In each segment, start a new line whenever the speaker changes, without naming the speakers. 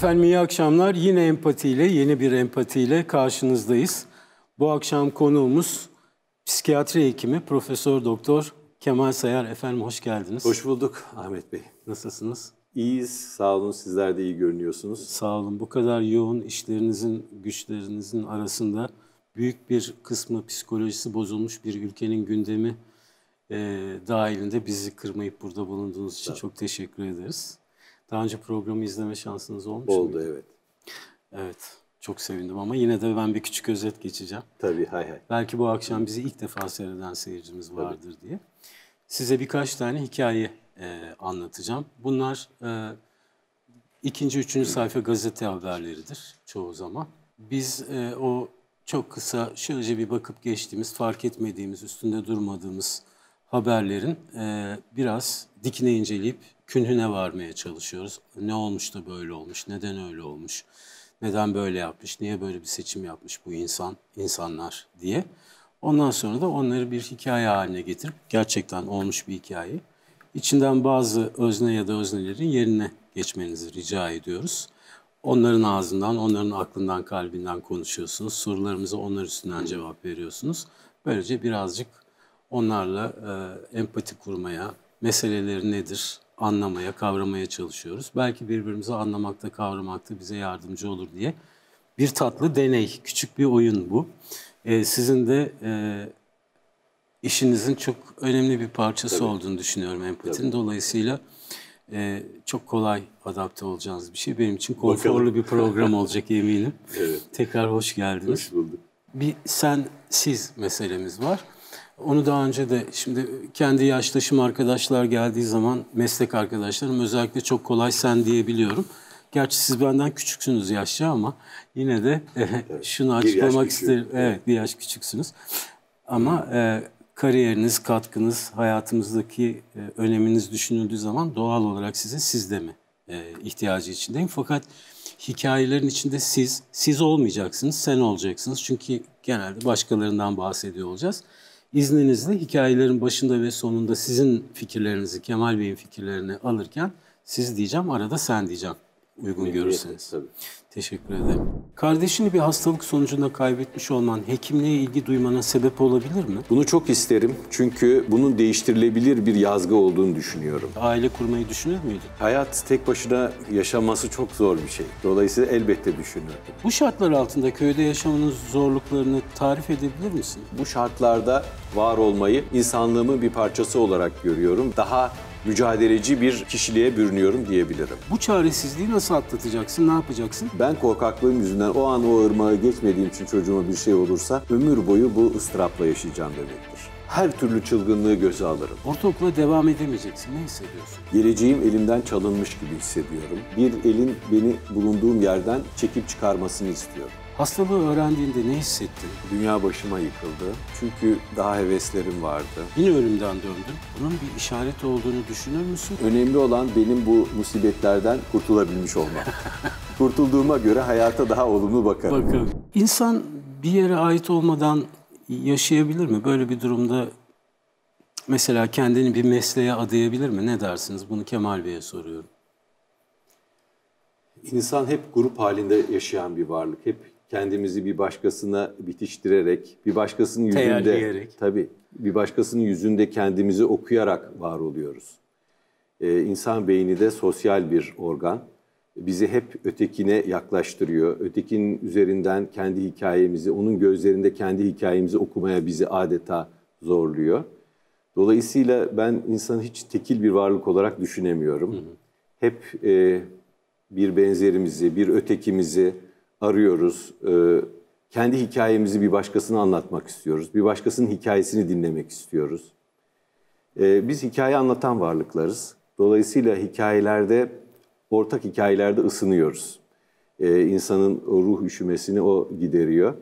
Efendim iyi akşamlar. Yine empatiyle, yeni bir empatiyle karşınızdayız. Bu akşam konuğumuz psikiyatri hekimi Profesör Doktor Kemal Sayar. Efendim hoş geldiniz. Hoş
bulduk Ahmet Bey. Nasılsınız? İyiyiz. Sağ olun. Sizler de iyi görünüyorsunuz. Sağ olun. Bu kadar yoğun
işlerinizin, güçlerinizin arasında büyük bir kısmı psikolojisi bozulmuş bir ülkenin gündemi e, dahilinde bizi kırmayıp burada bulunduğunuz için çok teşekkür ederiz. Daha önce programı izleme şansınız olmuş mu? Oldu muydu? evet. Evet. Çok sevindim ama yine de ben bir küçük özet geçeceğim. Tabii hay hay. Belki bu akşam bizi ilk defa seyreden seyircimiz vardır Tabii. diye. Size birkaç tane hikaye e, anlatacağım. Bunlar e, ikinci, üçüncü sayfa gazete haberleridir çoğu zaman. Biz e, o çok kısa şöylece bir bakıp geçtiğimiz, fark etmediğimiz, üstünde durmadığımız haberlerin e, biraz dikine inceleyip künhüne varmaya çalışıyoruz. Ne olmuş da böyle olmuş, neden öyle olmuş, neden böyle yapmış, niye böyle bir seçim yapmış bu insan, insanlar diye. Ondan sonra da onları bir hikaye haline getirip gerçekten olmuş bir hikayeyi içinden bazı özne ya da öznelerin yerine geçmenizi rica ediyoruz. Onların ağzından, onların aklından, kalbinden konuşuyorsunuz. Sorularımıza onlar üstünden cevap veriyorsunuz. Böylece birazcık onlarla e, empati kurmaya, meseleleri nedir, anlamaya, kavramaya çalışıyoruz. Belki birbirimizi anlamakta, kavramakta bize yardımcı olur diye. Bir tatlı deney, küçük bir oyun bu. Ee, sizin de e, işinizin çok önemli bir parçası Tabii. olduğunu düşünüyorum empatinin. Tabii. Dolayısıyla e, çok kolay adapte olacağınız bir şey. Benim için konforlu Bakalım. bir program olacak eminim. evet. Tekrar hoş geldiniz. Hoş bulduk. Bir sen siz meselemiz var. Onu daha önce de şimdi kendi yaşlaşım arkadaşlar geldiği zaman meslek arkadaşlarım özellikle çok kolay sen diyebiliyorum. Gerçi siz benden küçüksünüz yaşça ama yine de e, şunu açıklamak isterim. Küçük. Evet bir yaş küçüksünüz. Ama e, kariyeriniz, katkınız, hayatımızdaki e, öneminiz düşünüldüğü zaman doğal olarak size siz de mi e, ihtiyacı içindeyim. Fakat hikayelerin içinde siz, siz olmayacaksınız, sen olacaksınız. Çünkü genelde başkalarından bahsediyor olacağız. İzninizle hikayelerin başında ve sonunda sizin fikirlerinizi, Kemal Bey'in fikirlerini alırken siz diyeceğim, arada sen diyeceğim uygun Memnuniyet, görürseniz. Tabii. Teşekkür ederim. Kardeşini bir hastalık sonucunda kaybetmiş olman hekimliğe ilgi duymana sebep olabilir mi?
Bunu çok isterim çünkü bunun değiştirilebilir bir yazgı olduğunu düşünüyorum. Aile kurmayı düşünür müydün? Hayat tek başına yaşaması çok zor bir şey. Dolayısıyla elbette düşünürdüm.
Bu şartlar altında köyde yaşamanın zorluklarını tarif edebilir misin?
Bu şartlarda var olmayı insanlığımın bir parçası olarak görüyorum. Daha mücadeleci bir kişiliğe bürünüyorum diyebilirim.
Bu çaresizliği nasıl atlatacaksın, ne yapacaksın?
Ben korkaklığım yüzünden o an o ırmağı geçmediğim için çocuğuma bir şey olursa ömür boyu bu ıstırapla yaşayacağım demektir her türlü çılgınlığı göze alırım.
Ortaokula devam edemeyeceksin. Ne hissediyorsun?
Geleceğim elimden çalınmış gibi hissediyorum. Bir elin beni bulunduğum yerden çekip çıkarmasını istiyorum. Hastalığı
öğrendiğinde ne hissettin?
Dünya başıma yıkıldı. Çünkü daha heveslerim vardı. Yine ölümden döndüm.
Bunun bir işaret olduğunu düşünür müsün? Önemli
olan benim bu musibetlerden kurtulabilmiş olmam. Kurtulduğuma göre hayata daha olumlu bakarım. Bakalım.
İnsan bir yere ait olmadan yaşayabilir mi? Böyle bir durumda mesela kendini bir mesleğe adayabilir mi? Ne dersiniz? Bunu Kemal
Bey'e soruyorum. İnsan hep grup halinde yaşayan bir varlık. Hep kendimizi bir başkasına bitiştirerek, bir başkasının yüzünde tabi bir başkasının yüzünde kendimizi okuyarak var oluyoruz. Ee, insan beyni de sosyal bir organ. Bizi hep ötekine yaklaştırıyor. Ötekinin üzerinden kendi hikayemizi, onun gözlerinde kendi hikayemizi okumaya bizi adeta zorluyor. Dolayısıyla ben insanı hiç tekil bir varlık olarak düşünemiyorum. Hı hı. Hep e, bir benzerimizi, bir ötekimizi, arıyoruz. E, kendi hikayemizi bir başkasına anlatmak istiyoruz. Bir başkasının hikayesini dinlemek istiyoruz. E, biz hikaye anlatan varlıklarız. Dolayısıyla hikayelerde, ortak hikayelerde ısınıyoruz. E, insanın o ruh üşümesini o gideriyor.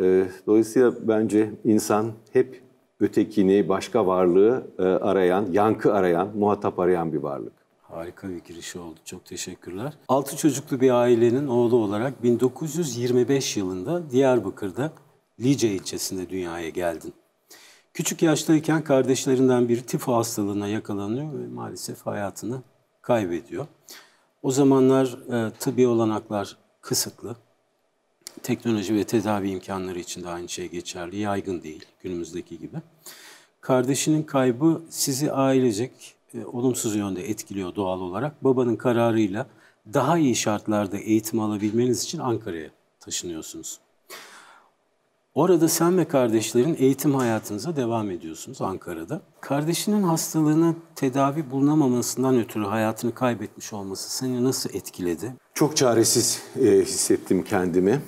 E, dolayısıyla bence insan hep ötekini, başka varlığı e, arayan, yankı arayan, muhatap arayan bir varlık.
Harika bir giriş oldu. Çok teşekkürler. Altı çocuklu bir ailenin oğlu olarak 1925 yılında Diyarbakır'da Lice ilçesinde dünyaya geldin. Küçük yaştayken kardeşlerinden biri tifo hastalığına yakalanıyor ve maalesef hayatını kaybediyor. O zamanlar e, tıbbi olanaklar kısıtlı. Teknoloji ve tedavi imkanları için de aynı şey geçerli. Yaygın değil günümüzdeki gibi. Kardeşinin kaybı sizi ailecek e, olumsuz yönde etkiliyor doğal olarak. Babanın kararıyla daha iyi şartlarda eğitim alabilmeniz için Ankara'ya taşınıyorsunuz. Orada sen ve kardeşlerin eğitim hayatınıza devam ediyorsunuz Ankara'da. Kardeşinin hastalığına tedavi bulunamamasından ötürü hayatını kaybetmiş olması seni nasıl etkiledi?
Çok çaresiz e, hissettim kendimi.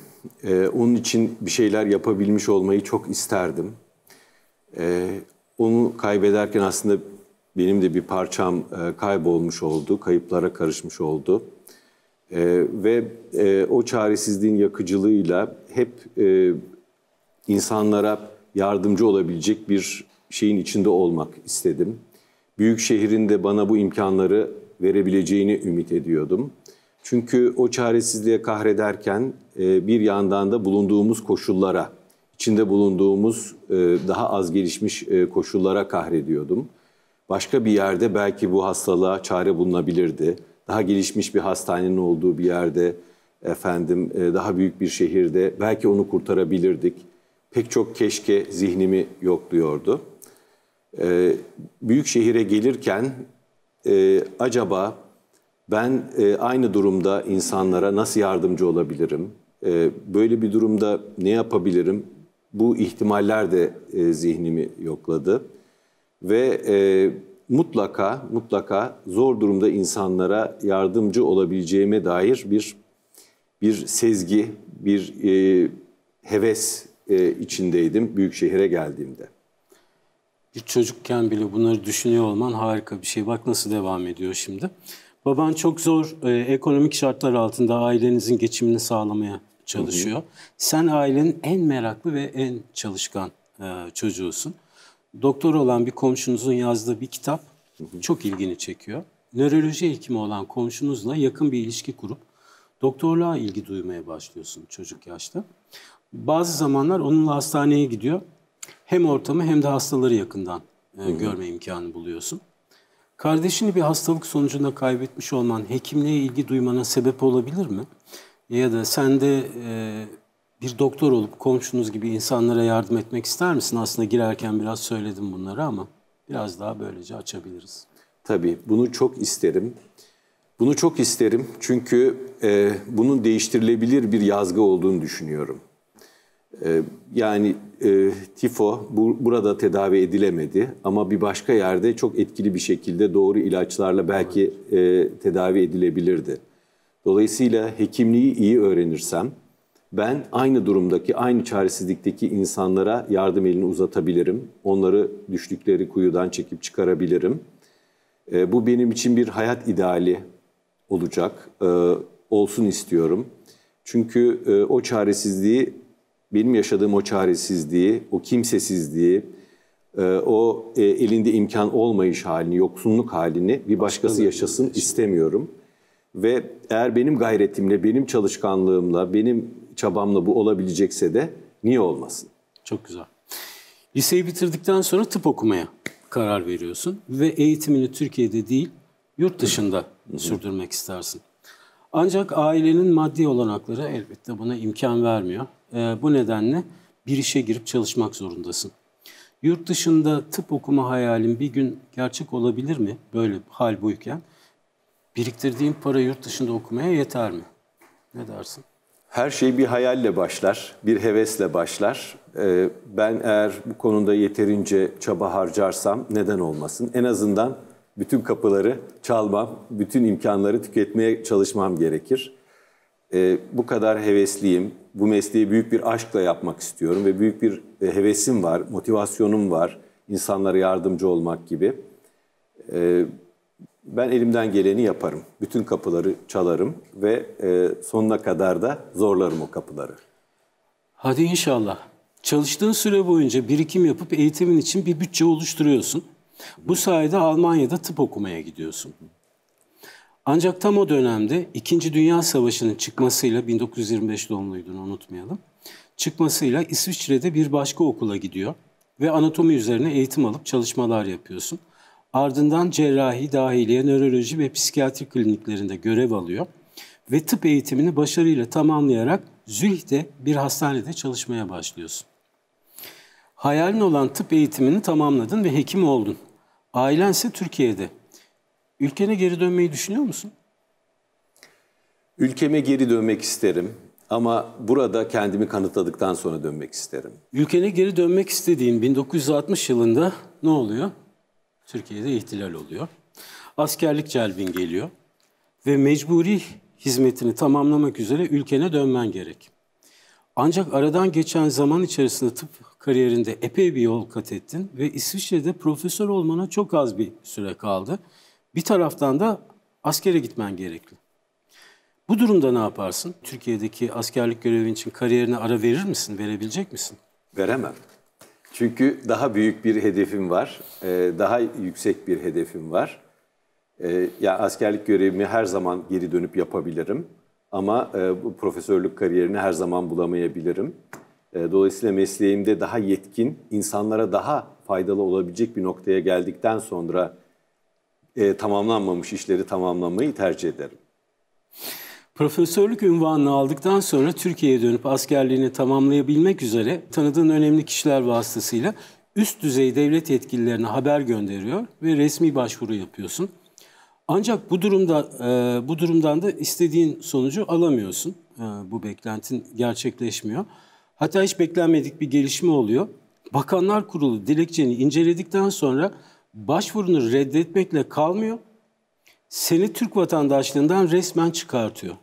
E, onun için bir şeyler yapabilmiş olmayı çok isterdim. E, onu kaybederken aslında benim de bir parçam e, kaybolmuş oldu, kayıplara karışmış oldu. E, ve e, o çaresizliğin yakıcılığıyla hep e, insanlara yardımcı olabilecek bir şeyin içinde olmak istedim. Büyük şehrin de bana bu imkanları verebileceğini ümit ediyordum. Çünkü o çaresizliğe kahrederken e, bir yandan da bulunduğumuz koşullara, içinde bulunduğumuz e, daha az gelişmiş e, koşullara kahrediyordum. Başka bir yerde belki bu hastalığa çare bulunabilirdi. Daha gelişmiş bir hastanenin olduğu bir yerde, efendim e, daha büyük bir şehirde belki onu kurtarabilirdik. Pek çok keşke zihnimi yokluyordu. E, büyük şehire gelirken e, acaba ben aynı durumda insanlara nasıl yardımcı olabilirim? Böyle bir durumda ne yapabilirim? Bu ihtimaller de zihnimi yokladı ve e, mutlaka mutlaka zor durumda insanlara yardımcı olabileceğime dair bir bir sezgi, bir e, heves e, içindeydim büyük şehire geldiğimde.
Bir çocukken bile bunları düşünüyor olman harika bir şey. Bak nasıl devam ediyor şimdi. Baban çok zor e, ekonomik şartlar altında ailenizin geçimini sağlamaya çalışıyor. Hı hı. Sen ailenin en meraklı ve en çalışkan e, çocuğusun doktor olan bir komşunuzun yazdığı bir kitap çok ilgini çekiyor. Nöroloji hekimi olan komşunuzla yakın bir ilişki kurup doktorluğa ilgi duymaya başlıyorsun çocuk yaşta. Bazı zamanlar onunla hastaneye gidiyor. Hem ortamı hem de hastaları yakından e, görme imkanı buluyorsun. Kardeşini bir hastalık sonucunda kaybetmiş olman hekimliğe ilgi duymana sebep olabilir mi? Ya da sende e, bir doktor olup komşunuz gibi insanlara yardım etmek ister misin? Aslında girerken biraz söyledim bunları ama biraz daha böylece açabiliriz.
Tabii bunu çok isterim. Bunu çok isterim çünkü e, bunun değiştirilebilir bir yazgı olduğunu düşünüyorum. E, yani e, tifo bu, burada tedavi edilemedi ama bir başka yerde çok etkili bir şekilde doğru ilaçlarla belki e, tedavi edilebilirdi. Dolayısıyla hekimliği iyi öğrenirsem, ben aynı durumdaki, aynı çaresizlikteki insanlara yardım elini uzatabilirim. Onları düştükleri kuyudan çekip çıkarabilirim. E, bu benim için bir hayat ideali olacak, e, olsun istiyorum. Çünkü e, o çaresizliği, benim yaşadığım o çaresizliği, o kimsesizliği, e, o e, elinde imkan olmayış halini, yoksunluk halini bir başkası yaşasın istemiyorum. Ve eğer benim gayretimle, benim çalışkanlığımla, benim çabamla bu olabilecekse de niye olmasın? Çok güzel. Liseyi
bitirdikten sonra tıp okumaya karar veriyorsun ve eğitimini Türkiye'de değil yurt dışında Hı -hı. sürdürmek istersin. Ancak ailenin maddi olanakları elbette buna imkan vermiyor. E, bu nedenle bir işe girip çalışmak zorundasın. Yurt dışında tıp okuma hayalin bir gün gerçek olabilir mi böyle hal buyken? Biriktirdiğin para yurt dışında okumaya yeter mi? Ne dersin?
Her şey bir hayalle başlar, bir hevesle başlar. Ee, ben eğer bu konuda yeterince çaba harcarsam neden olmasın? En azından bütün kapıları çalmam, bütün imkanları tüketmeye çalışmam gerekir. Ee, bu kadar hevesliyim, bu mesleği büyük bir aşkla yapmak istiyorum ve büyük bir e, hevesim var, motivasyonum var insanlara yardımcı olmak gibi. Ee, ben elimden geleni yaparım. Bütün kapıları çalarım ve e, sonuna kadar da zorlarım o kapıları.
Hadi inşallah. Çalıştığın süre boyunca birikim yapıp eğitimin için bir bütçe oluşturuyorsun. Bu sayede Almanya'da tıp okumaya gidiyorsun. Ancak tam o dönemde İkinci Dünya Savaşı'nın çıkmasıyla 1925 doğumluydun unutmayalım. Çıkmasıyla İsviçre'de bir başka okula gidiyor ve anatomi üzerine eğitim alıp çalışmalar yapıyorsun. Ardından cerrahi, dahiliye, nöroloji ve psikiyatri kliniklerinde görev alıyor ve tıp eğitimini başarıyla tamamlayarak Zürih'te bir hastanede çalışmaya başlıyorsun. Hayalin olan tıp eğitimini tamamladın ve hekim oldun. Ailen ise Türkiye'de. Ülkene geri dönmeyi düşünüyor musun?
Ülkeme geri dönmek isterim ama burada kendimi kanıtladıktan sonra dönmek isterim.
Ülkene geri dönmek istediğin 1960 yılında ne oluyor? Türkiye'de ihtilal oluyor. Askerlik celbin geliyor ve mecburi hizmetini tamamlamak üzere ülkene dönmen gerek. Ancak aradan geçen zaman içerisinde tıp kariyerinde epey bir yol kat ettin ve İsviçre'de profesör olmana çok az bir süre kaldı. Bir taraftan da askere gitmen gerekli. Bu durumda ne yaparsın? Türkiye'deki askerlik görevin için kariyerine ara verir misin, verebilecek misin?
Veremem. Çünkü daha büyük bir hedefim var, ee, daha yüksek bir hedefim var. Ee, ya askerlik görevimi her zaman geri dönüp yapabilirim ama e, bu profesörlük kariyerini her zaman bulamayabilirim. Ee, dolayısıyla mesleğimde daha yetkin, insanlara daha faydalı olabilecek bir noktaya geldikten sonra e, tamamlanmamış işleri tamamlamayı tercih ederim.
Profesörlük ünvanını aldıktan sonra Türkiye'ye dönüp askerliğini tamamlayabilmek üzere tanıdığın önemli kişiler vasıtasıyla üst düzey devlet yetkililerine haber gönderiyor ve resmi başvuru yapıyorsun. Ancak bu durumda e, bu durumdan da istediğin sonucu alamıyorsun. E, bu beklentin gerçekleşmiyor. Hatta hiç beklenmedik bir gelişme oluyor. Bakanlar Kurulu dilekçeni inceledikten sonra başvurunu reddetmekle kalmıyor. Seni Türk vatandaşlığından resmen çıkartıyor.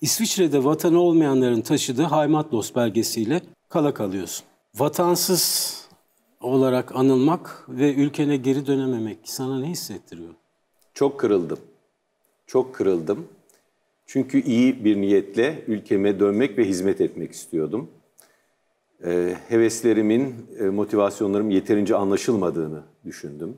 İsviçre'de vatanı olmayanların taşıdığı Heimatlos belgesiyle kala kalıyorsun. Vatansız olarak anılmak ve ülkene geri dönememek sana ne hissettiriyor?
Çok kırıldım. Çok kırıldım. Çünkü iyi bir niyetle ülkeme dönmek ve hizmet etmek istiyordum. Ee, heveslerimin, e, motivasyonlarım yeterince anlaşılmadığını düşündüm.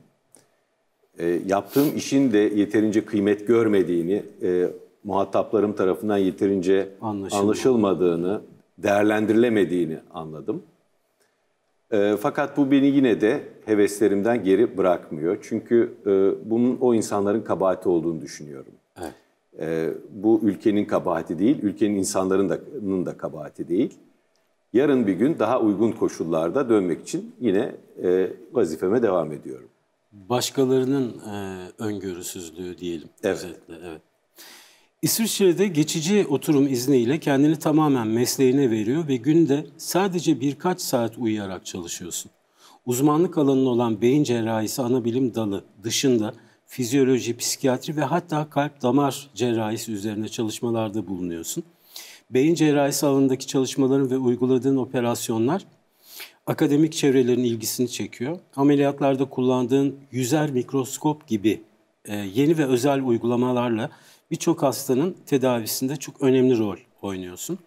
Ee, yaptığım işin de yeterince kıymet görmediğini, e, muhataplarım tarafından yeterince Anlaşılma. anlaşılmadığını, değerlendirilemediğini anladım. E, fakat bu beni yine de heveslerimden geri bırakmıyor. Çünkü e, bunun o insanların kabahati olduğunu düşünüyorum. Evet. E, bu ülkenin kabahati değil, ülkenin insanların da, da kabahati değil. Yarın bir gün daha uygun koşullarda dönmek için yine e, vazifeme devam ediyorum.
Başkalarının
e, öngörüsüzlüğü diyelim. Evet. Özetle, evet.
İsviçre'de geçici oturum izniyle kendini tamamen mesleğine veriyor ve günde sadece birkaç saat uyuyarak çalışıyorsun. Uzmanlık alanın olan beyin cerrahisi ana bilim dalı dışında fizyoloji, psikiyatri ve hatta kalp damar cerrahisi üzerine çalışmalarda bulunuyorsun. Beyin cerrahisi alanındaki çalışmaların ve uyguladığın operasyonlar akademik çevrelerin ilgisini çekiyor. Ameliyatlarda kullandığın yüzer mikroskop gibi e, yeni ve özel uygulamalarla birçok hastanın tedavisinde çok önemli rol oynuyorsun.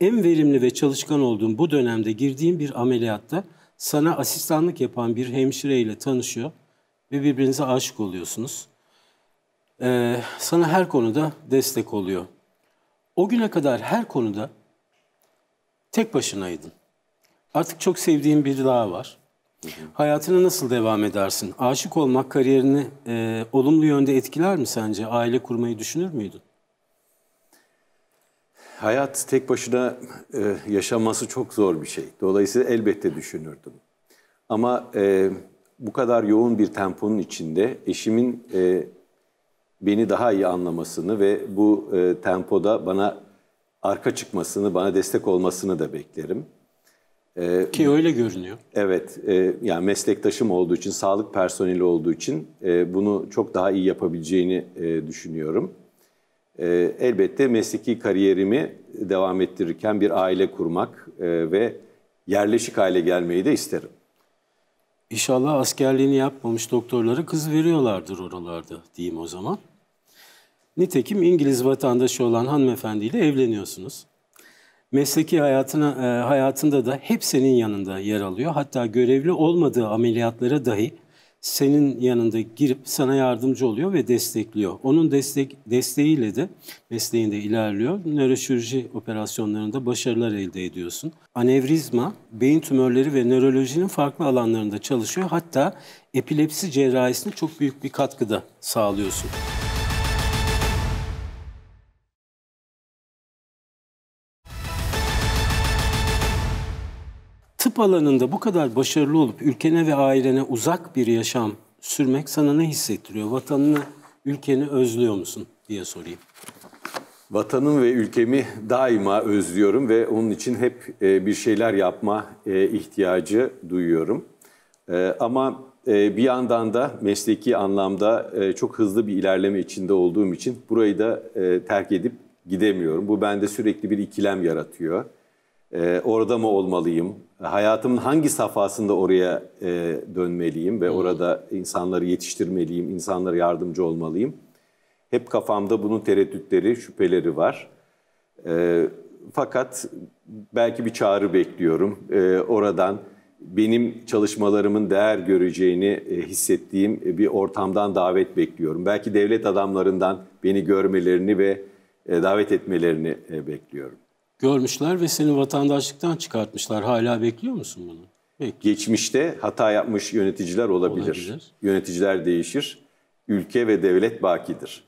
En verimli ve çalışkan olduğun bu dönemde girdiğin bir ameliyatta sana asistanlık yapan bir hemşireyle tanışıyor ve birbirinize aşık oluyorsunuz. Ee, sana her konuda destek oluyor. O güne kadar her konuda tek başınaydın. Artık çok sevdiğin biri daha var. Hayatına nasıl devam edersin? Aşık olmak kariyerini e, olumlu yönde etkiler mi
sence? Aile kurmayı düşünür müydün? Hayat tek başına e, yaşanması çok zor bir şey. Dolayısıyla elbette düşünürdüm. Ama e, bu kadar yoğun bir temponun içinde eşimin e, beni daha iyi anlamasını ve bu e, tempoda bana arka çıkmasını, bana destek olmasını da beklerim. Ee, Ki öyle görünüyor. Evet, e, yani meslektaşım olduğu için, sağlık personeli olduğu için e, bunu çok daha iyi yapabileceğini e, düşünüyorum. elbette mesleki kariyerimi devam ettirirken bir aile kurmak ve yerleşik aile gelmeyi de isterim.
İnşallah askerliğini yapmamış doktorlara kız veriyorlardır oralarda diyeyim o zaman. Nitekim İngiliz vatandaşı olan hanımefendiyle evleniyorsunuz mesleki hayatına e, hayatında da hep senin yanında yer alıyor. Hatta görevli olmadığı ameliyatlara dahi senin yanında girip sana yardımcı oluyor ve destekliyor. Onun destek desteğiyle de mesleğinde ilerliyor. Nöroşirurji operasyonlarında başarılar elde ediyorsun. Anevrizma, beyin tümörleri ve nörolojinin farklı alanlarında çalışıyor. Hatta epilepsi cerrahisine çok büyük bir katkıda sağlıyorsun. tıp alanında bu kadar başarılı olup ülkene ve ailene uzak bir yaşam sürmek sana ne hissettiriyor? Vatanını, ülkeni özlüyor musun
diye sorayım. Vatanım ve ülkemi daima özlüyorum ve onun için hep e, bir şeyler yapma e, ihtiyacı duyuyorum. E, ama bir yandan da mesleki anlamda çok hızlı bir ilerleme içinde olduğum için burayı da terk edip gidemiyorum. Bu bende sürekli bir ikilem yaratıyor e, orada mı olmalıyım? Hayatımın hangi safhasında oraya e, dönmeliyim ve hmm. orada insanları yetiştirmeliyim, insanlara yardımcı olmalıyım? Hep kafamda bunun tereddütleri, şüpheleri var. E, fakat belki bir çağrı bekliyorum e, oradan. Benim çalışmalarımın değer göreceğini e, hissettiğim e, bir ortamdan davet bekliyorum. Belki devlet adamlarından beni görmelerini ve e, davet etmelerini e, bekliyorum
görmüşler ve seni vatandaşlıktan çıkartmışlar. Hala bekliyor musun bunu?
Bekliyor. Geçmişte hata yapmış yöneticiler olabilir. olabilir. Yöneticiler değişir. Ülke ve devlet bakidir.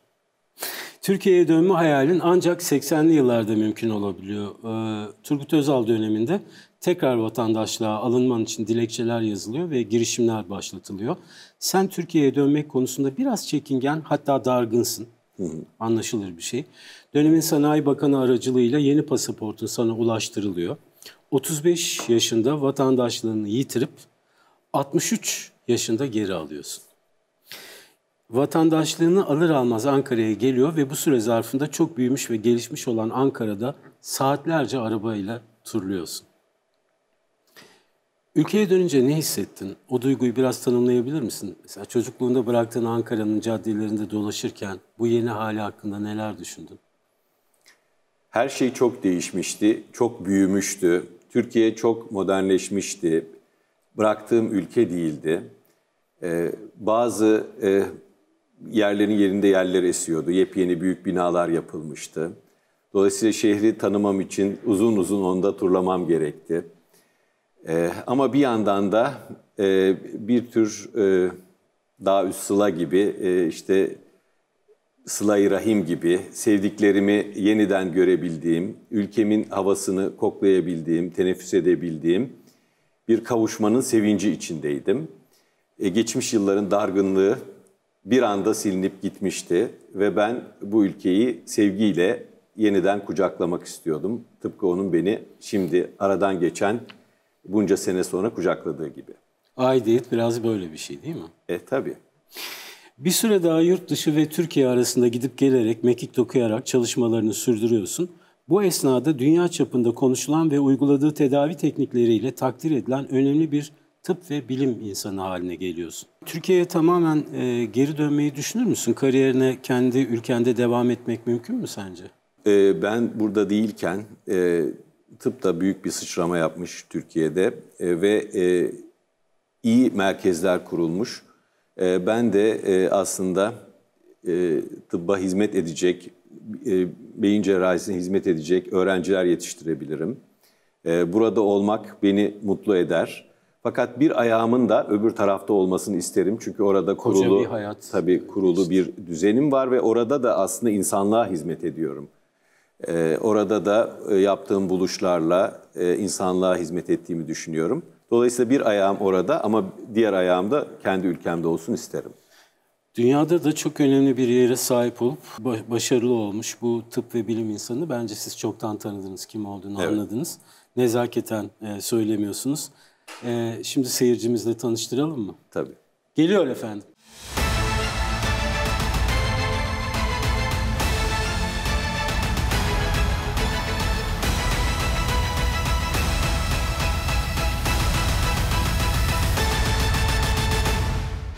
Türkiye'ye dönme hayalin ancak 80'li yıllarda mümkün olabiliyor. Ee, Turgut Özal döneminde tekrar vatandaşlığa alınman için dilekçeler yazılıyor ve girişimler başlatılıyor. Sen Türkiye'ye dönmek konusunda biraz çekingen hatta dargınsın. Anlaşılır bir şey. Dönemin Sanayi Bakanı aracılığıyla yeni pasaportun sana ulaştırılıyor. 35 yaşında vatandaşlığını yitirip 63 yaşında geri alıyorsun. Vatandaşlığını alır almaz Ankara'ya geliyor ve bu süre zarfında çok büyümüş ve gelişmiş olan Ankara'da saatlerce arabayla turluyorsun. Ülkeye dönünce ne hissettin? O duyguyu biraz tanımlayabilir misin? Mesela çocukluğunda bıraktığın Ankara'nın caddelerinde dolaşırken bu yeni hali hakkında neler düşündün?
Her şey çok değişmişti, çok büyümüştü. Türkiye çok modernleşmişti. Bıraktığım ülke değildi. Ee, bazı e, yerlerin yerinde yerler esiyordu. Yepyeni büyük binalar yapılmıştı. Dolayısıyla şehri tanımam için uzun uzun onda turlamam gerekti. E, ama bir yandan da e, bir tür e, daha üst sıla gibi e, işte sıla rahim gibi sevdiklerimi yeniden görebildiğim, ülkemin havasını koklayabildiğim, teneffüs edebildiğim bir kavuşmanın sevinci içindeydim. E, geçmiş yılların dargınlığı bir anda silinip gitmişti ve ben bu ülkeyi sevgiyle yeniden kucaklamak istiyordum. Tıpkı onun beni şimdi aradan geçen bunca sene sonra kucakladığı gibi.
Aidiyet biraz böyle bir şey
değil mi? E tabii.
Bir süre daha yurt dışı ve Türkiye arasında gidip gelerek, mekik dokuyarak çalışmalarını sürdürüyorsun. Bu esnada dünya çapında konuşulan ve uyguladığı tedavi teknikleriyle takdir edilen önemli bir tıp ve bilim
insanı haline geliyorsun.
Türkiye'ye tamamen e, geri dönmeyi düşünür müsün? Kariyerine kendi ülkende devam etmek mümkün mü sence?
E, ben burada değilken e, tıp da büyük bir sıçrama yapmış Türkiye'de e, ve e, iyi merkezler kurulmuş. E, ben de e, aslında e, tıbba hizmet edecek, e, beyin cerrahisine hizmet edecek öğrenciler yetiştirebilirim. E, burada olmak beni mutlu eder. Fakat bir ayağımın da öbür tarafta olmasını isterim. Çünkü orada kurulu Koca bir hayat. tabii kurulu bir düzenim var ve orada da aslında insanlığa hizmet ediyorum. Ee, orada da e, yaptığım buluşlarla e, insanlığa hizmet ettiğimi düşünüyorum. Dolayısıyla bir ayağım orada ama diğer ayağım da kendi ülkemde olsun isterim. Dünyada da çok önemli bir yere sahip
olup başarılı olmuş bu tıp ve bilim insanı bence siz çoktan tanıdınız kim olduğunu evet. anladınız. Nezaketen e, söylemiyorsunuz. E, şimdi seyircimizle tanıştıralım mı? Tabii. Geliyor efendim.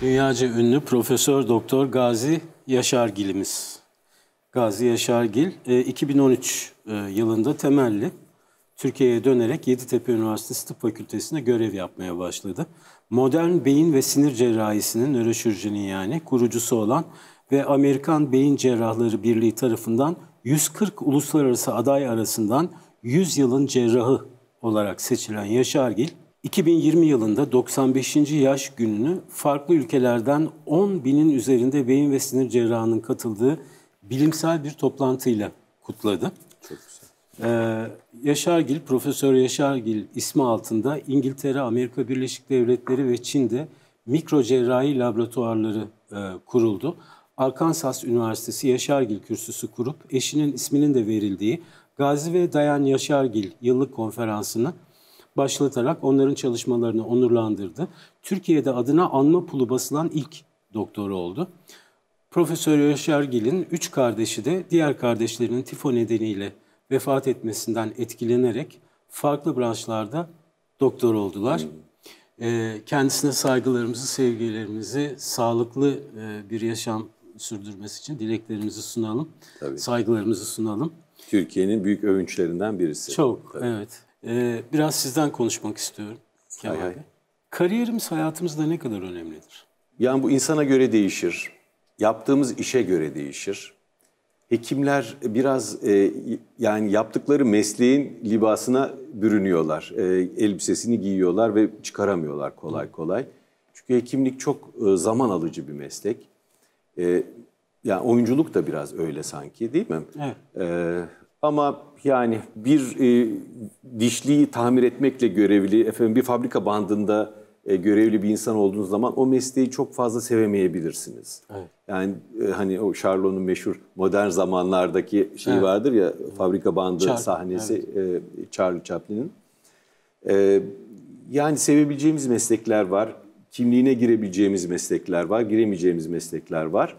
Dünyaca ünlü Profesör Doktor Gazi Yaşargil'imiz. Gazi Yaşargil 2013 e, e, yılında temelli Türkiye'ye dönerek Yeditepe Üniversitesi Tıp Fakültesi'nde görev yapmaya başladı. Modern beyin ve sinir cerrahisinin nöroşirurjinin yani kurucusu olan ve Amerikan Beyin Cerrahları Birliği tarafından 140 uluslararası aday arasından 100 yılın cerrahı olarak seçilen Yaşargil 2020 yılında 95. yaş gününü farklı ülkelerden 10 binin üzerinde beyin ve sinir cerrahının katıldığı bilimsel bir toplantıyla kutladı. Çok güzel. Ee, Yaşargil, Profesör Yaşargil ismi altında İngiltere, Amerika Birleşik Devletleri ve Çin'de mikro cerrahi laboratuvarları e, kuruldu. Arkansas Üniversitesi Yaşargil Kürsüsü kurup eşinin isminin de verildiği Gazi ve Dayan Yaşargil yıllık konferansını başlatarak onların çalışmalarını onurlandırdı. Türkiye'de adına anma pulu basılan ilk doktor oldu. Profesör Yaşar Yaşargil'in üç kardeşi de diğer kardeşlerinin tifo nedeniyle vefat etmesinden etkilenerek farklı branşlarda doktor oldular. Hmm. Kendisine saygılarımızı, sevgilerimizi, sağlıklı e, bir yaşam sürdürmesi için dileklerimizi sunalım, Tabii. saygılarımızı sunalım.
Türkiye'nin büyük övünçlerinden birisi. Çok,
Tabii. evet. Ee, biraz sizden konuşmak istiyorum Kemal Bey. Kariyerimiz
hayatımızda ne kadar
önemlidir?
Yani bu insana göre değişir. Yaptığımız işe göre değişir. Hekimler biraz e, yani yaptıkları mesleğin libasına bürünüyorlar. E, elbisesini giyiyorlar ve çıkaramıyorlar kolay kolay. Çünkü hekimlik çok e, zaman alıcı bir meslek. E, yani oyunculuk da biraz öyle sanki değil mi? Evet. E, ama yani bir e, dişliği tamir etmekle görevli, efendim bir fabrika bandında e, görevli bir insan olduğunuz zaman o mesleği çok fazla sevemeyebilirsiniz. Evet. Yani e, hani o Charlot'un meşhur modern zamanlardaki şey evet. vardır ya fabrika bandı Char sahnesi evet. e, Charlie Chaplin'in. E, yani sevebileceğimiz meslekler var, kimliğine girebileceğimiz meslekler var, giremeyeceğimiz meslekler var.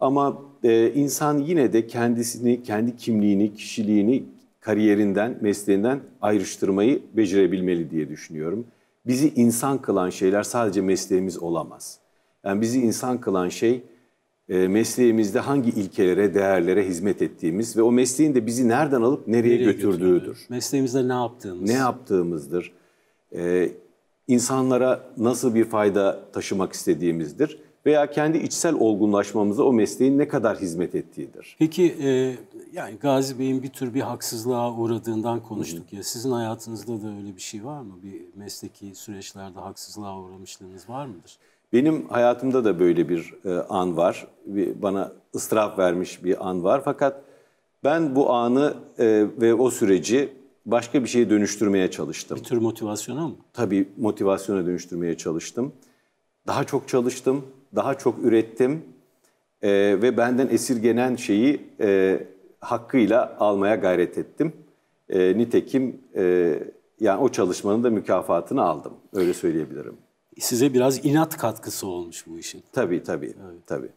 Ama e, insan yine de kendisini, kendi kimliğini, kişiliğini kariyerinden, mesleğinden ayrıştırmayı becerebilmeli diye düşünüyorum. Bizi insan kılan şeyler sadece mesleğimiz olamaz. Yani bizi insan kılan şey e, mesleğimizde hangi ilkelere, değerlere hizmet ettiğimiz ve o mesleğin de bizi nereden alıp nereye, nereye götürdüğüdür. Götürüyor?
Mesleğimizde ne
yaptığımız. Ne yaptığımızdır. E, insanlara nasıl bir fayda taşımak istediğimizdir veya kendi içsel olgunlaşmamıza o mesleğin ne kadar hizmet ettiğidir.
Peki e, yani Gazi Bey'in bir tür bir haksızlığa uğradığından konuştuk Hı-hı. ya. Sizin hayatınızda da öyle bir şey var mı? Bir mesleki süreçlerde haksızlığa uğramışlığınız var mıdır?
Benim hayatımda da böyle bir e, an var. Bir, bana ıstıraf vermiş bir an var. Fakat ben bu anı e, ve o süreci başka bir şeye dönüştürmeye çalıştım. Bir tür motivasyona mı? Tabii motivasyona dönüştürmeye çalıştım. Daha çok çalıştım daha çok ürettim e, ve benden esirgenen şeyi e, hakkıyla almaya gayret ettim. E, nitekim e, yani o çalışmanın da mükafatını aldım. Öyle söyleyebilirim. Size biraz inat katkısı olmuş bu işin. Tabii tabii. Evet. tabii.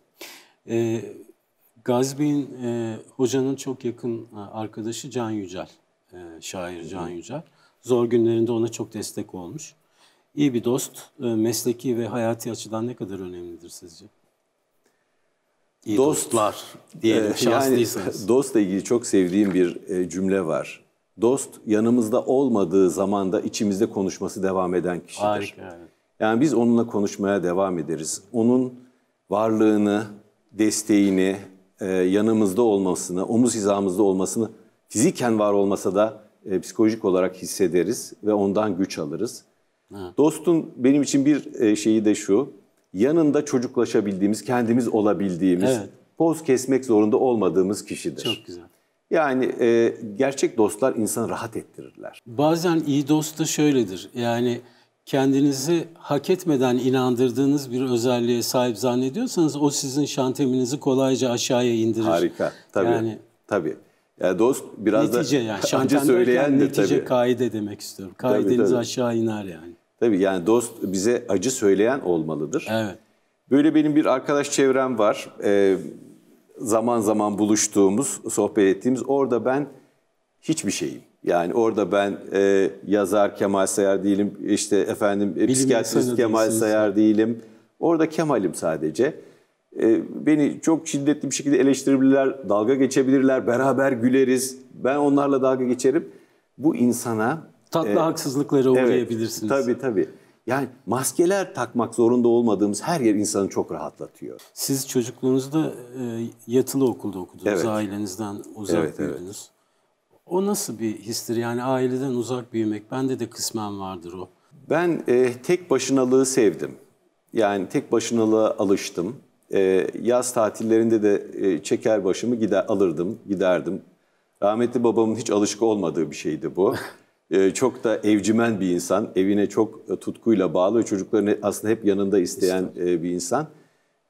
E,
Gazi Bey'in e, hocanın çok yakın e, arkadaşı Can Yücel. E, şair Can Yücel. Zor günlerinde ona çok destek olmuş. İyi bir dost e, mesleki ve hayati açıdan ne kadar önemlidir sizce?
İyi dostlar diyelim e, şanslıysanız. Yani, dostla ilgili çok sevdiğim bir e, cümle var. Dost yanımızda olmadığı zaman da içimizde konuşması devam eden kişidir. Harika. Evet. Yani biz onunla konuşmaya devam ederiz. Onun varlığını, desteğini, e, yanımızda olmasını, omuz hizamızda olmasını fiziken var olmasa da psikolojik olarak hissederiz ve ondan güç alırız. Ha. Dostun benim için bir e, şeyi de şu. Yanında çocuklaşabildiğimiz, kendimiz olabildiğimiz, evet. poz kesmek zorunda olmadığımız kişidir. Çok güzel. Yani e, gerçek dostlar insanı rahat ettirirler.
Bazen iyi dost da şöyledir. Yani kendinizi hak etmeden inandırdığınız bir özelliğe sahip zannediyorsanız o sizin şanteminizi kolayca aşağıya indirir. Harika. Tabii. Yani,
tabii. Yani dost biraz netice da yani. Şantemden söyleyen de netice tabii.
kaide demek istiyorum. Kaideniz tabii, tabii. aşağı iner yani.
Tabii yani dost bize acı söyleyen olmalıdır. Evet. Böyle benim bir arkadaş çevrem var. Ee, zaman zaman buluştuğumuz, sohbet ettiğimiz. Orada ben hiçbir şeyim. Yani orada ben e, yazar Kemal Sayar değilim, işte efendim e, psikiyatrist Kemal Sayar değilim. Orada Kemal'im sadece. E, beni çok şiddetli bir şekilde eleştirebilirler, dalga geçebilirler, beraber güleriz. Ben onlarla dalga geçerim. Bu insana Tatlı e, ee, haksızlıklara uğrayabilirsiniz. Evet, tabii tabii. Yani maskeler takmak zorunda olmadığımız her yer insanı çok rahatlatıyor. Siz çocukluğunuzda e, yatılı okulda okudunuz.
Evet. Ailenizden uzak evet, büyüdünüz.
Evet.
O nasıl bir histir? Yani aileden uzak büyümek. Bende de kısmen vardır o.
Ben e, tek başınalığı sevdim. Yani tek başınalığa alıştım. E, yaz tatillerinde de e, çeker başımı gider alırdım, giderdim. Rahmetli babamın hiç alışık olmadığı bir şeydi bu. Ee, çok da evcimen bir insan, evine çok e, tutkuyla bağlı ve çocuklarını aslında hep yanında isteyen e, bir insan.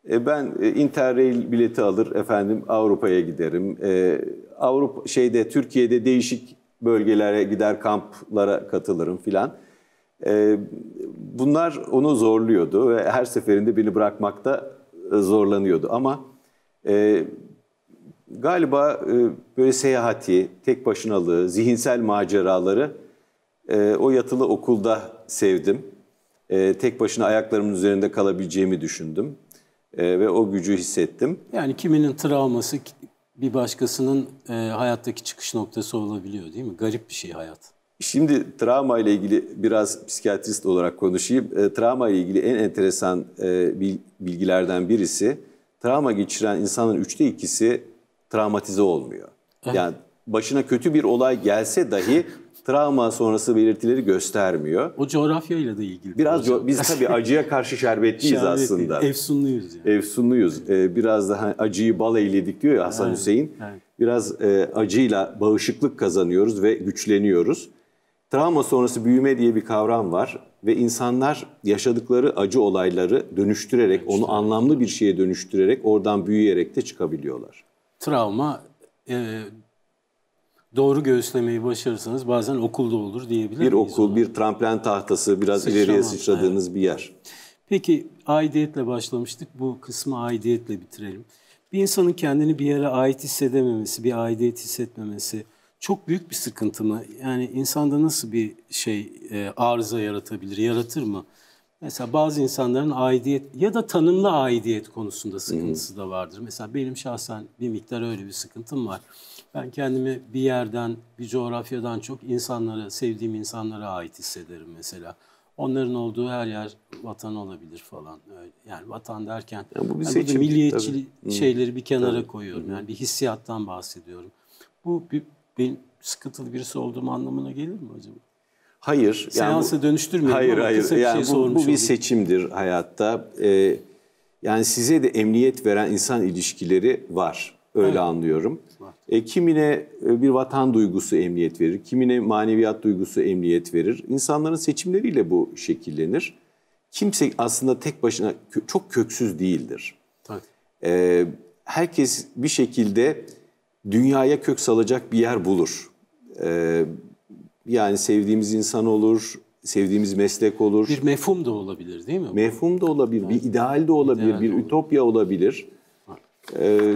E, ben Interrail bileti alır efendim Avrupa'ya giderim. Avrupa şeyde Türkiye'de değişik bölgelere gider kamplara katılırım filan. Bunlar onu zorluyordu ve her seferinde beni bırakmakta zorlanıyordu. Ama galiba böyle seyahati, tek başınalığı, zihinsel maceraları e, o yatılı okulda sevdim. E, tek başına ayaklarımın üzerinde kalabileceğimi düşündüm. E, ve o gücü hissettim.
Yani kiminin travması bir başkasının e, hayattaki çıkış noktası olabiliyor değil mi? Garip bir şey hayat.
Şimdi travma ile ilgili biraz psikiyatrist olarak konuşayım. E, travma ile ilgili en enteresan e, bilgilerden birisi travma geçiren insanın üçte ikisi travmatize olmuyor. Evet. Eh. Yani başına kötü bir olay gelse dahi travma sonrası belirtileri göstermiyor.
O coğrafyayla da ilgili. Biraz co- biz tabii acıya
karşı şerbetliyiz aslında.
Efsunluyuz
yani. Efsunluyuz. Ee, biraz daha acıyı bal eyledik diyor ya Hasan evet, Hüseyin. Evet. Biraz e, acıyla bağışıklık kazanıyoruz ve güçleniyoruz. Travma sonrası büyüme diye bir kavram var ve insanlar yaşadıkları acı olayları dönüştürerek, onu anlamlı bir şeye dönüştürerek oradan büyüyerek de çıkabiliyorlar.
Travma e, doğru göğüslemeyi başarırsanız bazen okulda olur diyebilir bir miyiz? Bir
okul, ona? bir tramplen tahtası, biraz Sıçrama, ileriye sıçradığınız evet. bir yer.
Peki aidiyetle başlamıştık. Bu kısmı aidiyetle bitirelim. Bir insanın kendini bir yere ait hissedememesi, bir aidiyet hissetmemesi çok büyük bir sıkıntı mı? Yani insanda nasıl bir şey e, arıza yaratabilir, yaratır mı? Mesela bazı insanların aidiyet ya da tanımlı aidiyet konusunda sıkıntısı hmm. da vardır. Mesela benim şahsen bir miktar öyle bir sıkıntım var. Ben kendimi bir yerden, bir coğrafyadan çok insanlara, sevdiğim insanlara ait hissederim mesela. Onların olduğu her yer vatan olabilir falan. Yani vatan derken yani bu bir yani seçim, milliyetçi tabii. şeyleri bir kenara tabii. koyuyorum. Yani bir hissiyattan bahsediyorum. Bu bir, benim sıkıntılı birisi olduğum anlamına gelir mi acaba?
Hayır. Seansa yani Seansa dönüştürmeyelim hayır, ama hayır. yani şey bu, bu bir olayım. seçimdir hayatta. Ee, yani size de emniyet veren insan ilişkileri var. Öyle evet. anlıyorum. E, kimine e, bir vatan duygusu emniyet verir, kimine maneviyat duygusu emniyet verir. İnsanların seçimleriyle bu şekillenir. Kimse aslında tek başına çok köksüz değildir. Tabii. E, herkes bir şekilde dünyaya kök salacak bir yer bulur. E, yani sevdiğimiz insan olur, sevdiğimiz meslek olur. Bir mefhum da olabilir değil mi? Mefhum da olabilir, evet. bir ideal de olabilir, ideal bir olur. ütopya olabilir. Evet. Ee,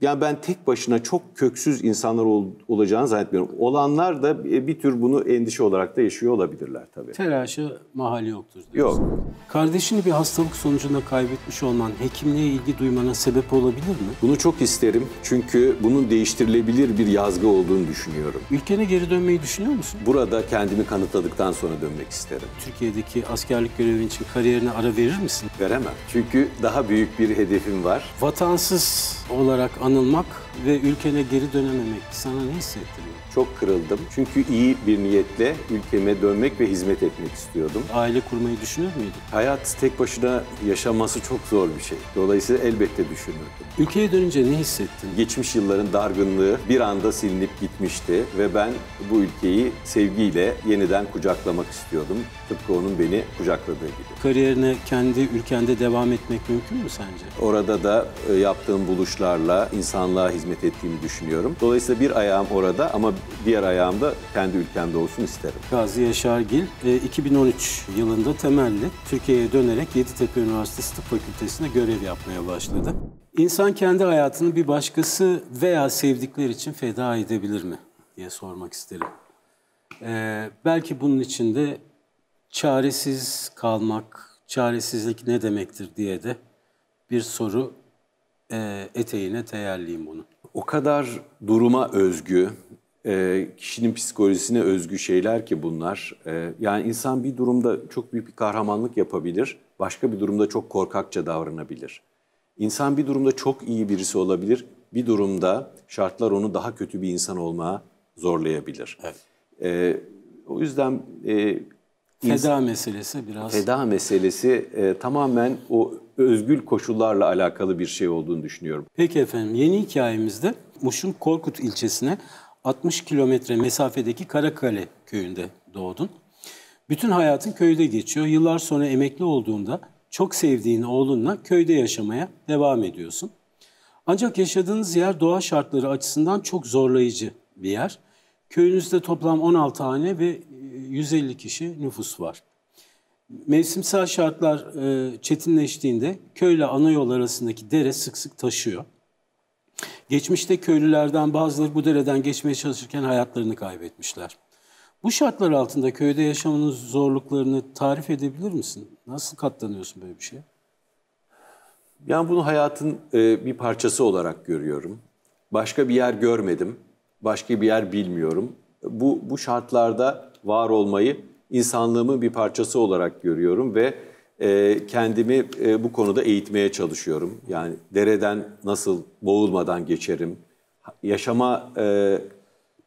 Yani ben tek başına çok köksüz insanlar ol, olacağını zannetmiyorum. Olanlar da bir tür bunu endişe olarak da yaşıyor olabilirler tabii.
Telaşa mahal yoktur diyorsun. Yok. Kardeşini bir hastalık sonucunda kaybetmiş olman hekimliğe ilgi duymana sebep olabilir mi?
Bunu çok isterim çünkü bunun değiştirilebilir bir yazgı olduğunu düşünüyorum. Ülkene geri dönmeyi düşünüyor musun? Burada kendimi kanıtladıktan sonra dönmek isterim.
Türkiye'deki askerlik görevin için kariyerine ara verir
misin? Veremem. Çünkü daha büyük bir hedefim var.
Vatansız olarak anılmak ve ülkene geri dönememek sana ne hissettiriyor?
Çok kırıldım. Çünkü iyi bir niyetle ülkeme dönmek ve hizmet etmek istiyordum. Aile kurmayı düşünür müydün? Hayat tek başına yaşanması çok zor bir şey. Dolayısıyla elbette düşünürdüm. Ülkeye dönünce ne hissettin? Geçmiş yılların dargınlığı bir anda silinip gitmişti ve ben bu ülkeyi sevgiyle yeniden kucaklamak istiyordum. Tıpkı onun beni kucakladığı gibi.
Kariyerine kendi ülkende devam etmek mümkün mü sence?
Orada da e, yaptığım buluşlarla insanlığa hizmet hizmet ettiğimi düşünüyorum. Dolayısıyla bir ayağım orada ama diğer ayağım da kendi ülkemde olsun isterim.
Gazi Yaşargil 2013 e, yılında temelli Türkiye'ye dönerek Yeditepe Üniversitesi Tıp Fakültesi'nde görev yapmaya başladı. İnsan kendi hayatını bir başkası veya sevdikler için feda edebilir mi diye sormak isterim. Ee, belki bunun içinde çaresiz kalmak, çaresizlik ne
demektir diye de
bir soru e, eteğine teyelliyim
bunu o kadar duruma özgü, e, kişinin psikolojisine özgü şeyler ki bunlar. E, yani insan bir durumda çok büyük bir kahramanlık yapabilir, başka bir durumda çok korkakça davranabilir. İnsan bir durumda çok iyi birisi olabilir, bir durumda şartlar onu daha kötü bir insan olmaya zorlayabilir. Evet. E, o yüzden... E, feda
meselesi biraz... Feda
meselesi tamamen o özgül koşullarla alakalı bir şey olduğunu düşünüyorum.
Peki efendim yeni hikayemizde Muş'un Korkut ilçesine 60 kilometre mesafedeki Karakale köyünde doğdun. Bütün hayatın köyde geçiyor. Yıllar sonra emekli olduğunda çok sevdiğin oğlunla köyde yaşamaya devam ediyorsun. Ancak yaşadığınız yer doğa şartları açısından çok zorlayıcı bir yer. Köyünüzde toplam 16 hane ve 150 e, kişi nüfus var. Mevsimsel şartlar e, çetinleştiğinde köyle ana yol arasındaki dere sık sık taşıyor. Geçmişte köylülerden bazıları bu dereden geçmeye çalışırken hayatlarını kaybetmişler. Bu şartlar altında köyde yaşamanın zorluklarını tarif edebilir misin? Nasıl katlanıyorsun böyle bir şeye?
Yani bunu hayatın e, bir parçası olarak görüyorum. Başka bir yer görmedim, başka bir yer bilmiyorum. Bu, bu şartlarda var olmayı insanlığımın bir parçası olarak görüyorum ve e, kendimi e, bu konuda eğitmeye çalışıyorum. Yani dereden nasıl boğulmadan geçerim, yaşama e,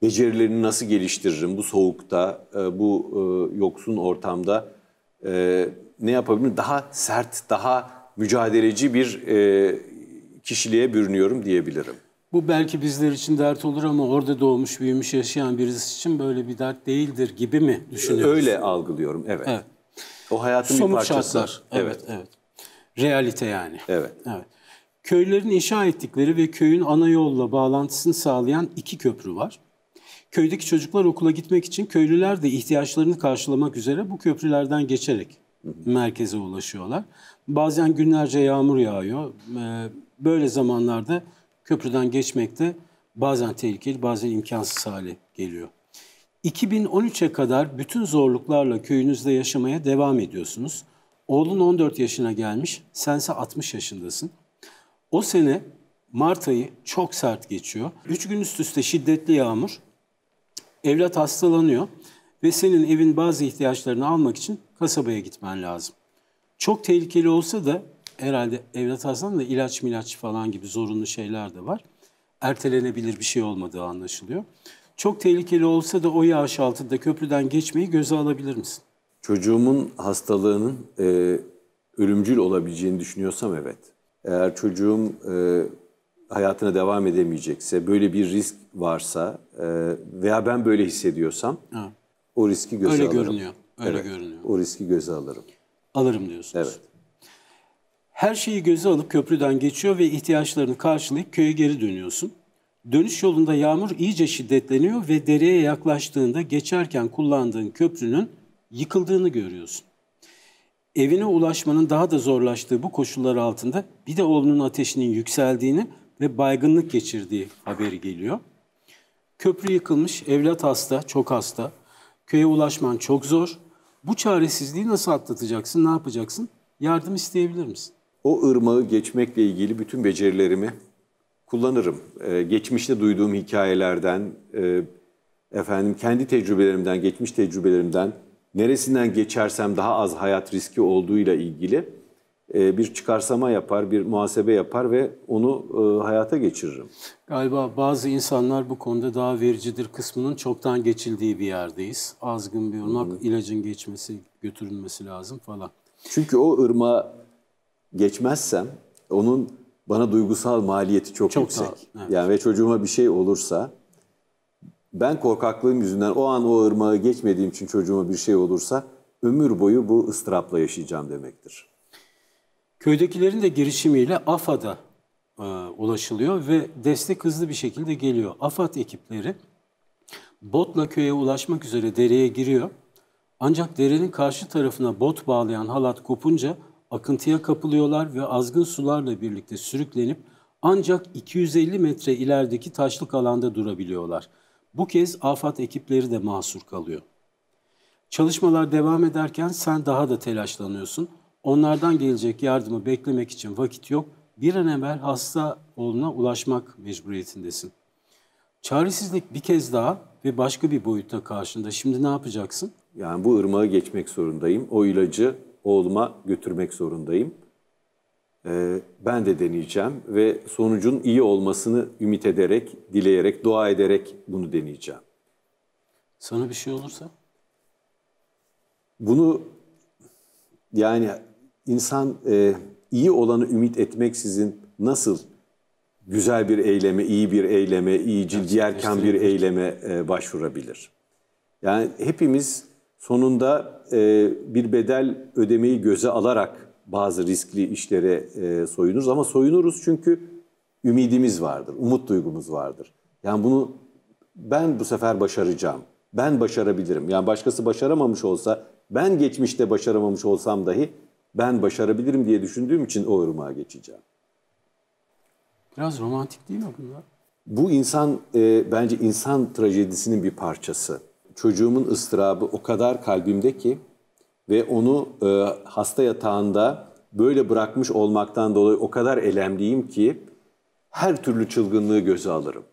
becerilerini nasıl geliştiririm bu soğukta, e, bu e, yoksun ortamda e, ne yapabilirim? Daha sert, daha mücadeleci bir e, kişiliğe bürünüyorum diyebilirim.
Bu belki bizler için dert olur ama orada doğmuş, büyümüş, yaşayan birisi için böyle bir dert değildir gibi mi düşünüyorsunuz? Öyle
algılıyorum, evet. evet. O hayatın Somut bir parçası. Somut şartlar, evet, evet, evet. Realite yani. Evet.
evet. Köylerin inşa ettikleri ve köyün ana yolla bağlantısını sağlayan iki köprü var. Köydeki çocuklar okula gitmek için köylüler de ihtiyaçlarını karşılamak üzere bu köprülerden geçerek merkeze ulaşıyorlar. Bazen günlerce yağmur yağıyor. Ee, böyle zamanlarda köprüden geçmek de bazen tehlikeli, bazen imkansız hale geliyor. 2013'e kadar bütün zorluklarla köyünüzde yaşamaya devam ediyorsunuz. Oğlun 14 yaşına gelmiş, sense 60 yaşındasın. O sene Mart ayı çok sert geçiyor. 3 gün üst üste şiddetli yağmur. Evlat hastalanıyor ve senin evin bazı ihtiyaçlarını almak için kasabaya gitmen lazım. Çok tehlikeli olsa da herhalde evlat alsan da ilaç milaç falan gibi zorunlu şeyler de var. Ertelenebilir bir şey olmadığı anlaşılıyor. Çok tehlikeli olsa da o yağış altında
köprüden geçmeyi göze alabilir misin? Çocuğumun hastalığının e, ölümcül olabileceğini düşünüyorsam evet. Eğer çocuğum e, hayatına devam edemeyecekse, böyle bir risk varsa e, veya ben böyle hissediyorsam ha. o riski göze Öyle alırım. Görünüyor. Öyle evet, görünüyor. O riski göze alırım. Alırım diyorsunuz. Evet.
Her şeyi göze alıp köprüden geçiyor ve ihtiyaçlarını karşılayıp köye geri dönüyorsun. Dönüş yolunda yağmur iyice şiddetleniyor ve dereye yaklaştığında geçerken kullandığın köprünün yıkıldığını görüyorsun. Evine ulaşmanın daha da zorlaştığı bu koşullar altında bir de oğlunun ateşinin yükseldiğini ve baygınlık geçirdiği haberi geliyor. Köprü yıkılmış, evlat hasta, çok hasta. Köye ulaşman çok zor. Bu çaresizliği nasıl atlatacaksın, ne yapacaksın? Yardım
isteyebilir misin? o ırmağı geçmekle ilgili bütün becerilerimi kullanırım. Ee, geçmişte duyduğum hikayelerden, e, efendim kendi tecrübelerimden, geçmiş tecrübelerimden neresinden geçersem daha az hayat riski olduğuyla ilgili e, bir çıkarsama yapar, bir muhasebe yapar ve onu e, hayata geçiririm.
Galiba bazı insanlar bu konuda daha vericidir kısmının çoktan geçildiği bir yerdeyiz. Azgın bir ırmak, ilacın geçmesi, götürülmesi lazım falan.
Çünkü o ırma geçmezsem onun bana duygusal maliyeti çok, çok yüksek. Sağ, evet. Yani ve çocuğuma bir şey olursa ben korkaklığım yüzünden o an o ırmağı geçmediğim için çocuğuma bir şey olursa ömür boyu bu ıstırapla yaşayacağım demektir.
Köydekilerin de girişimiyle AFAD'a e, ulaşılıyor ve destek hızlı bir şekilde geliyor. AFAD ekipleri botla köye ulaşmak üzere dereye giriyor. Ancak derenin karşı tarafına bot bağlayan halat kopunca akıntıya kapılıyorlar ve azgın sularla birlikte sürüklenip ancak 250 metre ilerideki taşlık alanda durabiliyorlar. Bu kez afat ekipleri de mahsur kalıyor. Çalışmalar devam ederken sen daha da telaşlanıyorsun. Onlardan gelecek yardımı beklemek için vakit yok. Bir an evvel hasta oğluna ulaşmak mecburiyetindesin. Çaresizlik bir kez daha ve başka bir boyutta karşında. Şimdi ne yapacaksın?
Yani bu ırmağı geçmek zorundayım. O ilacı oğluma götürmek zorundayım. Ee, ben de deneyeceğim ve sonucun iyi olmasını ümit ederek, dileyerek, dua ederek bunu deneyeceğim.
Sana bir şey olursa?
Bunu yani insan e, iyi olanı ümit etmeksizin nasıl güzel bir eyleme, iyi bir eyleme, iyi cildi yerken bir eyleme e, başvurabilir? Yani hepimiz Sonunda e, bir bedel ödemeyi göze alarak bazı riskli işlere e, soyunuruz. Ama soyunuruz çünkü ümidimiz vardır, umut duygumuz vardır. Yani bunu ben bu sefer başaracağım, ben başarabilirim. Yani başkası başaramamış olsa, ben geçmişte başaramamış olsam dahi ben başarabilirim diye düşündüğüm için o ırmağa geçeceğim.
Biraz romantik değil mi bunlar?
Bu insan, e, bence insan trajedisinin bir parçası çocuğumun ıstırabı o kadar kalbimde ki ve onu e, hasta yatağında böyle bırakmış olmaktan dolayı o kadar elemliyim ki her türlü çılgınlığı göze alırım.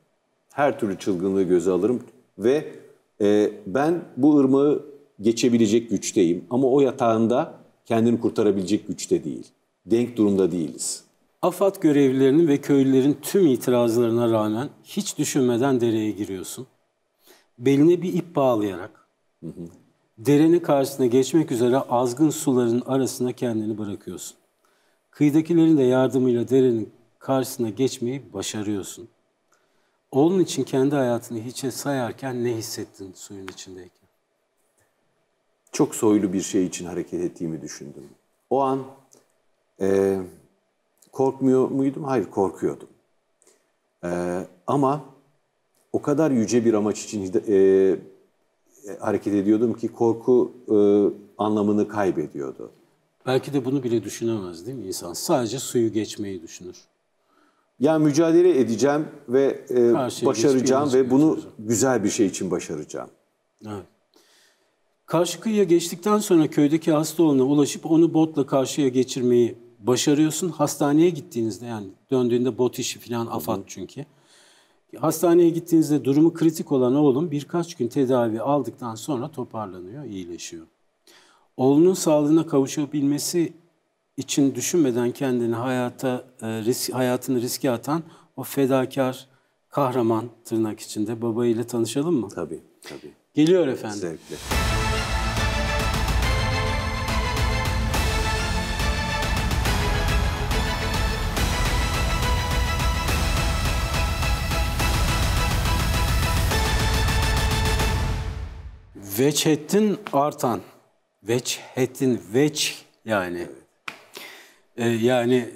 Her türlü çılgınlığı göze alırım ve e, ben bu ırmağı geçebilecek güçteyim ama o yatağında kendini kurtarabilecek güçte değil. Denk durumda değiliz.
AFAD görevlilerinin ve köylülerin tüm itirazlarına rağmen hiç düşünmeden dereye giriyorsun beline bir ip bağlayarak hı hı. derenin karşısına geçmek üzere azgın suların arasına kendini bırakıyorsun. Kıyıdakilerin de yardımıyla derenin karşısına geçmeyi başarıyorsun. Onun için kendi hayatını hiçe sayarken ne hissettin suyun içindeyken?
Çok soylu bir şey için hareket ettiğimi düşündüm. O an e, korkmuyor muydum? Hayır korkuyordum. E, ama o kadar yüce bir amaç için e, hareket ediyordum ki korku e, anlamını kaybediyordu.
Belki de bunu bile düşünemez
değil mi insan? Sadece suyu geçmeyi düşünür. Yani mücadele edeceğim ve e, başaracağım ve bunu başaracağım. güzel bir şey için başaracağım.
Evet. Karşı kıyıya geçtikten sonra köydeki hasta olana ulaşıp onu botla karşıya geçirmeyi başarıyorsun. Hastaneye gittiğinizde yani döndüğünde bot işi falan afat çünkü. Hastaneye gittiğinizde durumu kritik olan oğlum birkaç gün tedavi aldıktan sonra toparlanıyor, iyileşiyor. Oğlunun sağlığına kavuşabilmesi için düşünmeden kendini hayata e, risk, hayatını riske atan o fedakar kahraman tırnak içinde babayla tanışalım mı? Tabii, tabii. Geliyor efendim. Zevkle. Veçhettin artan. Veçhettin veç yani. Ee, yani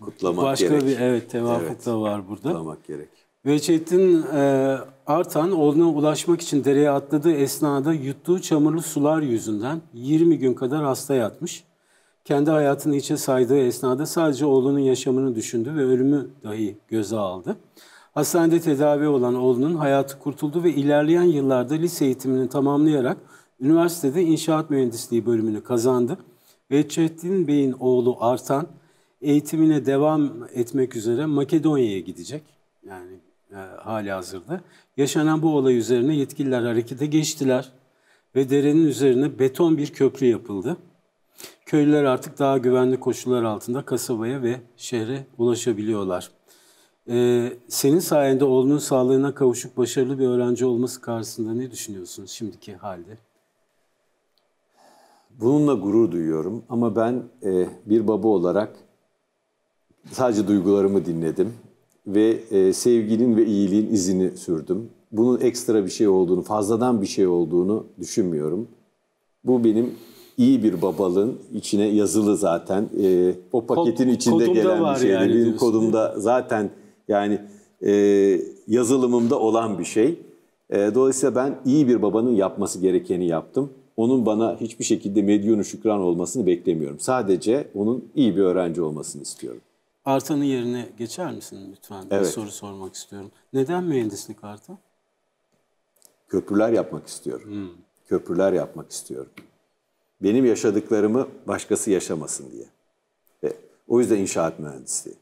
kutlamak başka gerek. bir evet tevafuk evet. da var burada. Kutlamak gerek. Veçhettin e, Artan oğluna ulaşmak için dereye atladığı esnada yuttuğu çamurlu sular yüzünden 20 gün kadar hasta yatmış. Kendi hayatını içe saydığı esnada sadece oğlunun yaşamını düşündü ve ölümü dahi göze aldı. Hastanede tedavi olan oğlunun hayatı kurtuldu ve ilerleyen yıllarda lise eğitimini tamamlayarak üniversitede inşaat mühendisliği bölümünü kazandı. Behçettin Bey'in oğlu Artan eğitimine devam etmek üzere Makedonya'ya gidecek. Yani e, hali hazırda. Yaşanan bu olay üzerine yetkililer harekete geçtiler ve derenin üzerine beton bir köprü yapıldı. Köylüler artık daha güvenli koşullar altında kasabaya ve şehre ulaşabiliyorlar. Ee, senin sayende oğlunun sağlığına kavuşup başarılı bir öğrenci olması karşısında ne düşünüyorsunuz şimdiki halde?
Bununla gurur duyuyorum ama ben e, bir baba olarak sadece duygularımı dinledim ve e, sevginin ve iyiliğin izini sürdüm. Bunun ekstra bir şey olduğunu, fazladan bir şey olduğunu düşünmüyorum. Bu benim iyi bir babalığın içine yazılı zaten. E, o paketin Kod, içinde gelen bir şey. Yani, benim kodumda zaten yani e, yazılımımda olan bir şey. E, dolayısıyla ben iyi bir babanın yapması gerekeni yaptım. Onun bana hiçbir şekilde medyonu şükran olmasını beklemiyorum. Sadece onun iyi bir öğrenci olmasını istiyorum.
Artan'ın yerine geçer misin lütfen? Evet. Bir soru sormak istiyorum.
Neden mühendislik Artan? Köprüler yapmak istiyorum. Hmm. Köprüler yapmak istiyorum. Benim yaşadıklarımı başkası yaşamasın diye. Ve o yüzden inşaat mühendisliği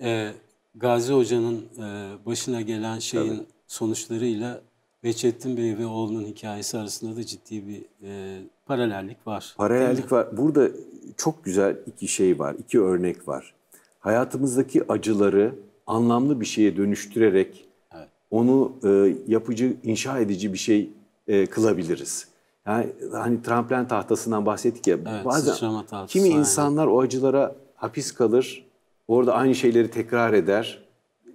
e, Gazi Hoca'nın e, başına gelen şeyin Tabii. sonuçlarıyla Beçettin Bey ve oğlunun hikayesi arasında da ciddi bir e, paralellik var. Paralellik
var. Burada çok güzel iki şey var, iki örnek var. Hayatımızdaki acıları anlamlı bir şeye dönüştürerek evet. onu e, yapıcı, inşa edici bir şey e, kılabiliriz. Yani hani tramplen tahtasından bahsettik ya. Evet, bazen kimi insanlar o acılara hapis kalır, Orada aynı şeyleri tekrar eder.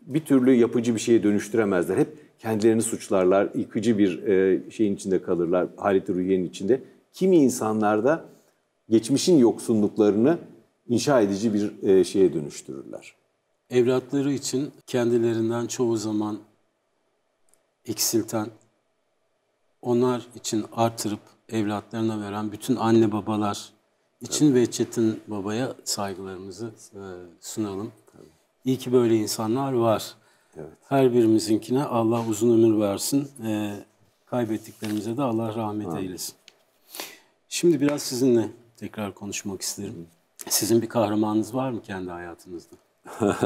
Bir türlü yapıcı bir şeye dönüştüremezler. Hep kendilerini suçlarlar, yıkıcı bir e, şeyin içinde kalırlar, haleti ruhiyenin içinde. Kimi insanlar da geçmişin yoksunluklarını inşa edici bir e, şeye dönüştürürler.
Evlatları için kendilerinden çoğu zaman eksilten, onlar için artırıp evlatlarına veren bütün anne babalar için evet. ve Çetin Baba'ya saygılarımızı e, sunalım. Tabii. İyi ki böyle insanlar var. Evet. Her birimizinkine Allah uzun ömür versin. E, kaybettiklerimize de Allah rahmet Amin. eylesin. Şimdi biraz sizinle tekrar konuşmak isterim. Sizin bir kahramanınız var mı kendi hayatınızda?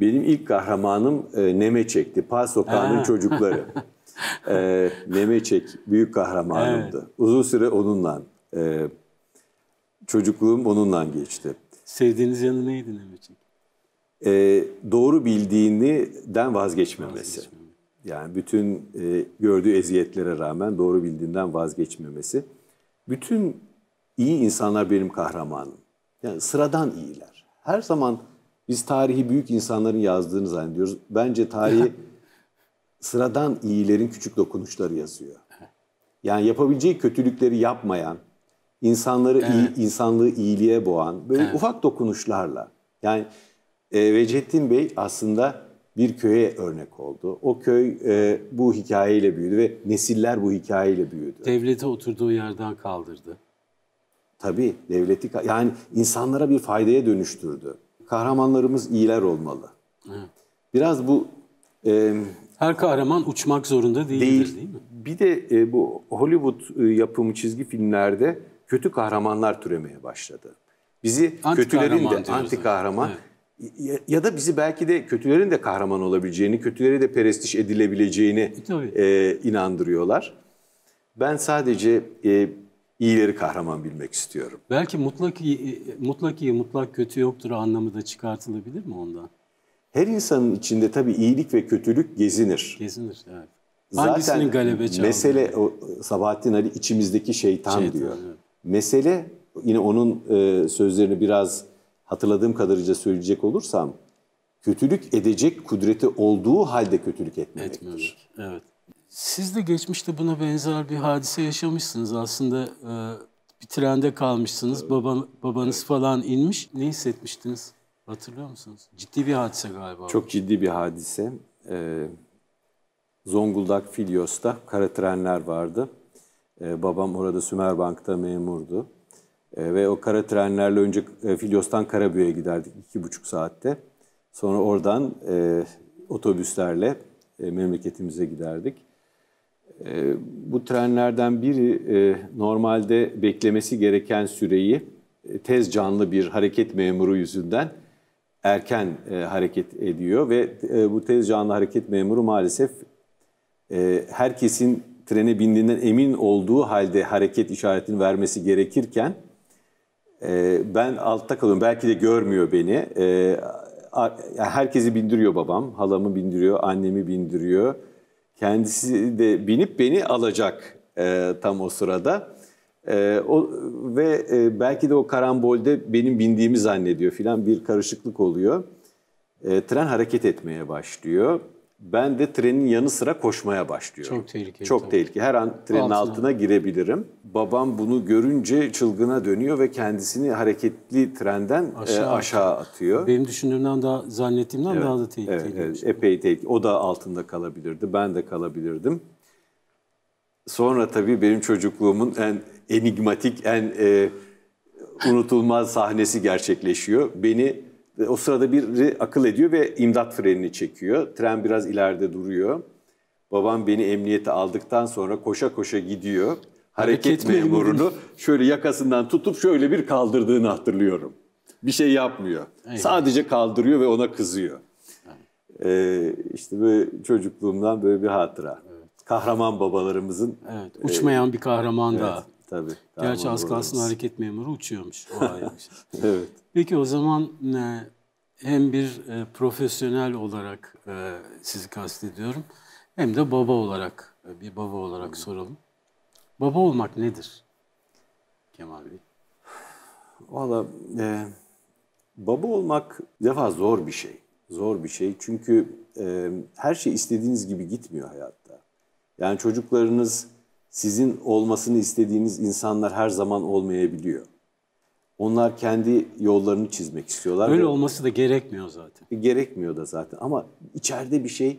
Benim ilk kahramanım e, Neme çekti. Paz Sokağı'nın çocukları. e, Neme çek büyük kahramanımdı. Evet. Uzun süre onunla e, çocukluğum onunla geçti. Sevdiğiniz yanı neydi Mehmetciğim? Ee, doğru bildiğinden vazgeçmemesi. Vazgeçmem. Yani bütün e, gördüğü eziyetlere rağmen doğru bildiğinden vazgeçmemesi. Bütün iyi insanlar benim kahramanım. Yani sıradan iyiler. Her zaman biz tarihi büyük insanların yazdığını zannediyoruz. Bence tarihi sıradan iyilerin küçük dokunuşları yazıyor. Yani yapabileceği kötülükleri yapmayan, insanları evet. iyi, insanlığı iyiliğe boğan böyle evet. ufak dokunuşlarla. Yani e, Vecettin Bey aslında bir köye örnek oldu. O köy e, bu hikayeyle büyüdü ve nesiller bu hikayeyle büyüdü.
Devleti oturduğu yerden kaldırdı.
Tabii devleti yani insanlara bir faydaya dönüştürdü. Kahramanlarımız iyiler olmalı. Evet. Biraz bu e,
her kahraman uçmak zorunda değildir değil,
değil mi? Bir de e, bu Hollywood e, yapımı çizgi filmlerde kötü kahramanlar türemeye başladı. Bizi anti kötülerin de anti kahraman evet. ya, ya da bizi belki de kötülerin de kahraman olabileceğini, kötüleri de perestiş edilebileceğini e, e, inandırıyorlar. Ben sadece e, iyileri kahraman bilmek istiyorum.
Belki mutlak iyi, e, mutlak iyi, mutlak kötü yoktur anlamı da çıkartılabilir mi ondan?
Her insanın içinde tabii iyilik ve kötülük gezinir. Gezinir evet.
Zaten Hangisinin galebe çaldı? Mesele
o, Sabahattin Ali içimizdeki şeytan, şeytan diyor. Evet. Mesele yine onun e, sözlerini biraz hatırladığım kadarıyla söyleyecek olursam kötülük edecek kudreti olduğu halde kötülük etmemek. Etmiyor. Evet.
Siz de geçmişte buna benzer bir hadise yaşamışsınız. Aslında e, bir trende kalmışsınız. Baba, babanız evet. falan inmiş. Ne hissetmiştiniz? Hatırlıyor musunuz? Ciddi bir hadise galiba. Çok
ciddi bir hadise. Ee, Zonguldak Filyos'ta kara trenler vardı. E, babam orada Sümer Bank'ta memurdu. E, ve o kara trenlerle önce e, Filyos'tan Karabüy'e giderdik iki buçuk saatte. Sonra oradan e, otobüslerle e, memleketimize giderdik. E, bu trenlerden biri e, normalde beklemesi gereken süreyi e, tez canlı bir hareket memuru yüzünden erken e, hareket ediyor ve e, bu tez canlı hareket memuru maalesef e, herkesin trene bindiğinden emin olduğu halde hareket işaretini vermesi gerekirken e, ben altta kalıyorum. Belki de görmüyor beni. E, herkesi bindiriyor babam. Halamı bindiriyor, annemi bindiriyor. Kendisi de binip beni alacak e, tam o sırada. E, o, ve e, belki de o karambolde benim bindiğimi zannediyor filan bir karışıklık oluyor. E, tren hareket etmeye başlıyor. Ben de trenin yanı sıra koşmaya başlıyorum. Çok tehlikeli. Çok tabii. tehlikeli. Her an trenin altına. altına girebilirim. Babam bunu görünce çılgına dönüyor ve kendisini hareketli trenden e, aşağı, e, aşağı atıyor.
Benim düşündüğümden
daha zannettiğimden evet, daha da tehlikeli. Evet, evet, şey. epey tehlikeli. O da altında kalabilirdi. Ben de kalabilirdim. Sonra tabii benim çocukluğumun en enigmatik, en e, unutulmaz sahnesi gerçekleşiyor. Beni e, o sırada biri akıl ediyor ve imdat frenini çekiyor. Tren biraz ileride duruyor. Babam beni emniyete aldıktan sonra koşa koşa gidiyor. Hareket, Hareket memurunu şöyle yakasından tutup şöyle bir kaldırdığını hatırlıyorum. Bir şey yapmıyor. Aynen. Sadece kaldırıyor ve ona kızıyor. Ee, işte böyle çocukluğumdan böyle bir hatıra. Evet. Kahraman babalarımızın. Evet, uçmayan e, bir kahraman e, evet. da. Tabii. Gerçi az kalsın hareket
memuru uçuyormuş. O şey. evet. Peki o zaman ne hem bir e, profesyonel olarak e, sizi kastediyorum hem de baba olarak e, bir baba olarak Hı. soralım.
Baba olmak nedir Kemal Bey? Valla e, baba olmak defa zor bir şey. Zor bir şey çünkü e, her şey istediğiniz gibi gitmiyor hayatta. Yani çocuklarınız sizin olmasını istediğiniz insanlar her zaman olmayabiliyor. Onlar kendi yollarını çizmek istiyorlar. Öyle olması da gerekmiyor zaten. Gerekmiyor da zaten ama içeride bir şey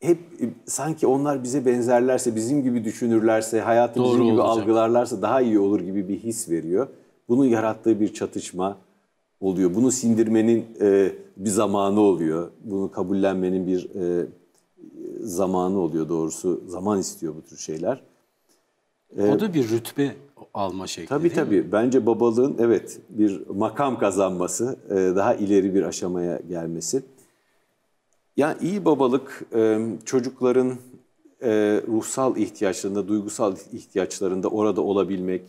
hep e, sanki onlar bize benzerlerse, bizim gibi düşünürlerse, hayatı Doğru bizim gibi olacak. algılarlarsa daha iyi olur gibi bir his veriyor. Bunun yarattığı bir çatışma oluyor. Bunu sindirmenin e, bir zamanı oluyor. Bunu kabullenmenin bir e, zamanı oluyor doğrusu. Zaman istiyor bu tür şeyler. E, o da
bir rütbe
alma şekli Tabii tabii. Mi? Bence babalığın evet bir makam kazanması, e, daha ileri bir aşamaya gelmesi. Yani iyi babalık e, çocukların e, ruhsal ihtiyaçlarında, duygusal ihtiyaçlarında orada olabilmek,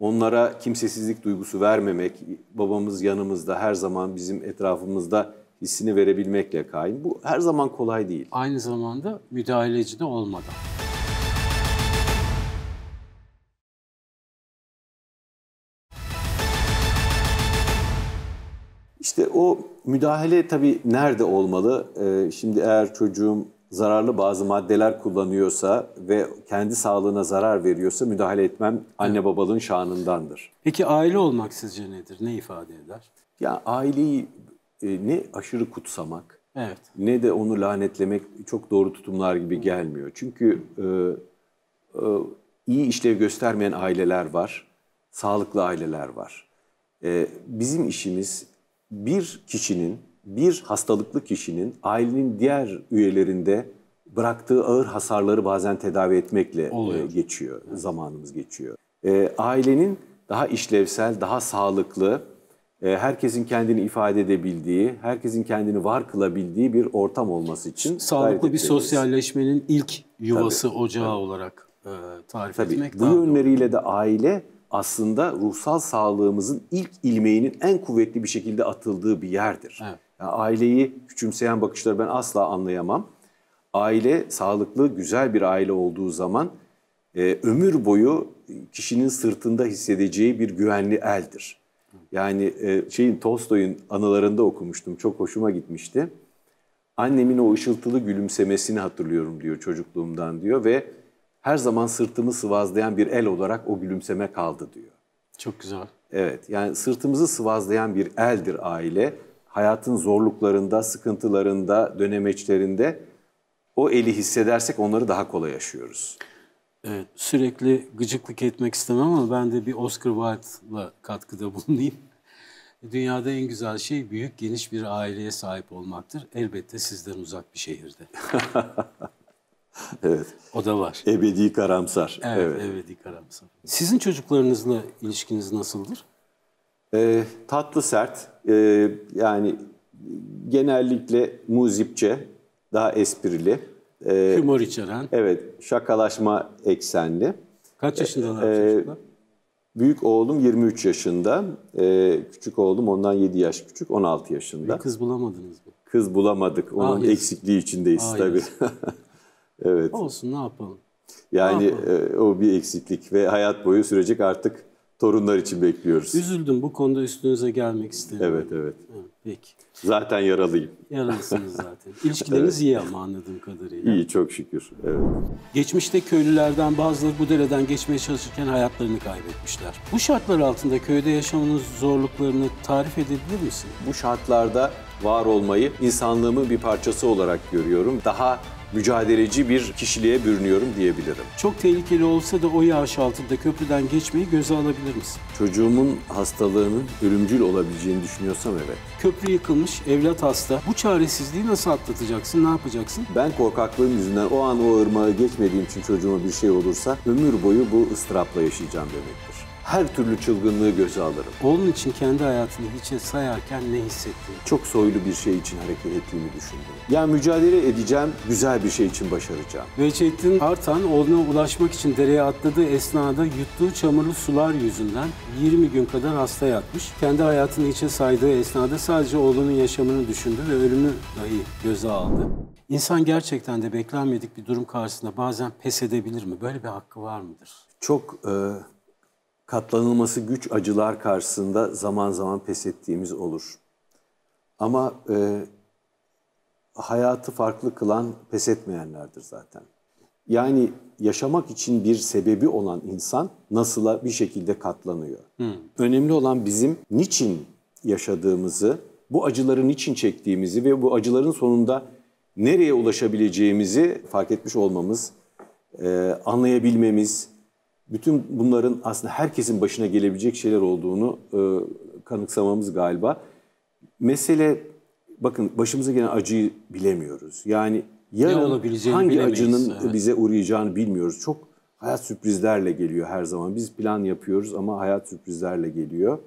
onlara kimsesizlik duygusu vermemek, babamız yanımızda, her zaman bizim etrafımızda hissini verebilmekle kain. Bu her zaman kolay değil. Aynı zamanda müdahaleci de olmadan. İşte o müdahale tabii nerede olmalı? Ee, şimdi eğer çocuğum zararlı bazı maddeler kullanıyorsa ve kendi sağlığına zarar veriyorsa müdahale etmem anne babalığın şanındandır.
Peki aile olmak sizce nedir? Ne ifade eder?
Ya aileyi e, ne aşırı kutsamak evet. ne de onu lanetlemek çok doğru tutumlar gibi gelmiyor. Çünkü e, e, iyi işlev göstermeyen aileler var, sağlıklı aileler var. E, bizim işimiz bir kişinin, bir hastalıklı kişinin ailenin diğer üyelerinde bıraktığı ağır hasarları bazen tedavi etmekle e, Oluyor. geçiyor, evet. zamanımız geçiyor. E, ailenin daha işlevsel, daha sağlıklı, e, herkesin kendini ifade edebildiği, herkesin kendini var kılabildiği bir ortam olması için sağlıklı bir
sosyalleşmenin ilk yuvası, tabii, ocağı tabii.
olarak e, tarif Tabii, etmek. Bu yönleriyle de aile aslında ruhsal sağlığımızın ilk ilmeğinin en kuvvetli bir şekilde atıldığı bir yerdir. Evet. Yani aileyi küçümseyen bakışları ben asla anlayamam. Aile sağlıklı, güzel bir aile olduğu zaman e, ömür boyu kişinin sırtında hissedeceği bir güvenli eldir. Yani e, şeyin Tolstoy'un anılarında okumuştum. Çok hoşuma gitmişti. Annemin o ışıltılı gülümsemesini hatırlıyorum diyor çocukluğumdan diyor ve her zaman sırtımı sıvazlayan bir el olarak o gülümseme kaldı diyor. Çok güzel. Evet yani sırtımızı sıvazlayan bir eldir aile. Hayatın zorluklarında, sıkıntılarında, dönemeçlerinde o eli hissedersek onları daha kolay yaşıyoruz.
Evet, sürekli gıcıklık etmek istemem ama ben de bir Oscar Wilde'la katkıda bulunayım. Dünyada en güzel şey büyük geniş bir aileye sahip olmaktır. Elbette sizden uzak bir şehirde.
evet. O da var. Ebedi
karamsar.
Evet, evet. ebedi karamsar.
Sizin çocuklarınızla ilişkiniz nasıldır?
Ee, tatlı sert. Ee, yani genellikle muzipçe, daha esprili. Ee, Humor içeren. Evet, şakalaşma eksenli. Kaç yaşındalar ee, çocuklar? Büyük oğlum 23 yaşında, ee, küçük oğlum ondan 7 yaş küçük, 16 yaşında. Bir kız bulamadınız mı? Kız bulamadık, onun ah, eksikliği içindeyiz ah, tabii. Evet.
Olsun ne yapalım. Yani ne e,
yapalım? E, o bir eksiklik ve hayat boyu sürecek artık torunlar için bekliyoruz. Üzüldüm
bu konuda üstünüze gelmek
istedim. Evet evet. Ha, peki. Zaten yaralıyım. Yaralısınız zaten. İlişkileriniz evet. iyi ama anladığım kadarıyla. İyi çok şükür. Evet.
Geçmişte köylülerden bazıları bu dereden geçmeye çalışırken hayatlarını kaybetmişler. Bu şartlar altında köyde yaşamanın zorluklarını tarif edebilir misin?
Bu şartlarda var olmayı insanlığımın bir parçası olarak görüyorum. Daha mücadeleci bir kişiliğe bürünüyorum diyebilirim. Çok tehlikeli
olsa da o yağış altında köprüden geçmeyi göze alabilir misin?
Çocuğumun hastalığının ölümcül olabileceğini düşünüyorsam evet.
Köprü yıkılmış, evlat hasta. Bu çaresizliği nasıl atlatacaksın, ne yapacaksın?
Ben korkaklığım yüzünden o an o ırmağı geçmediğim için çocuğuma bir şey olursa ömür boyu bu ıstırapla yaşayacağım demek her türlü çılgınlığı göze alırım. Oğlun için kendi hayatını hiçe sayarken ne hissettin? Çok soylu bir şey için hareket ettiğimi düşündüm. Yani mücadele edeceğim, güzel bir şey için başaracağım.
Vecettin Artan oğluna ulaşmak için dereye atladığı esnada yuttuğu çamurlu sular yüzünden 20 gün kadar hasta yatmış. Kendi hayatını hiçe saydığı esnada sadece oğlunun yaşamını düşündü ve ölümü dahi göze aldı. İnsan gerçekten de beklenmedik bir durum karşısında bazen pes edebilir mi? Böyle bir hakkı var mıdır?
Çok e, katlanılması güç acılar karşısında zaman zaman pes ettiğimiz olur. Ama e, hayatı farklı kılan pes etmeyenlerdir zaten. Yani yaşamak için bir sebebi olan insan nasıla bir şekilde katlanıyor. Hmm. Önemli olan bizim niçin yaşadığımızı, bu acıların niçin çektiğimizi ve bu acıların sonunda nereye ulaşabileceğimizi fark etmiş olmamız, e, anlayabilmemiz, bütün bunların aslında herkesin başına gelebilecek şeyler olduğunu e, kanıksamamız galiba. Mesele bakın başımıza gelen acıyı bilemiyoruz. Yani yarın hangi acının evet. bize uğrayacağını bilmiyoruz. Çok hayat sürprizlerle geliyor her zaman. Biz plan yapıyoruz ama hayat sürprizlerle geliyor.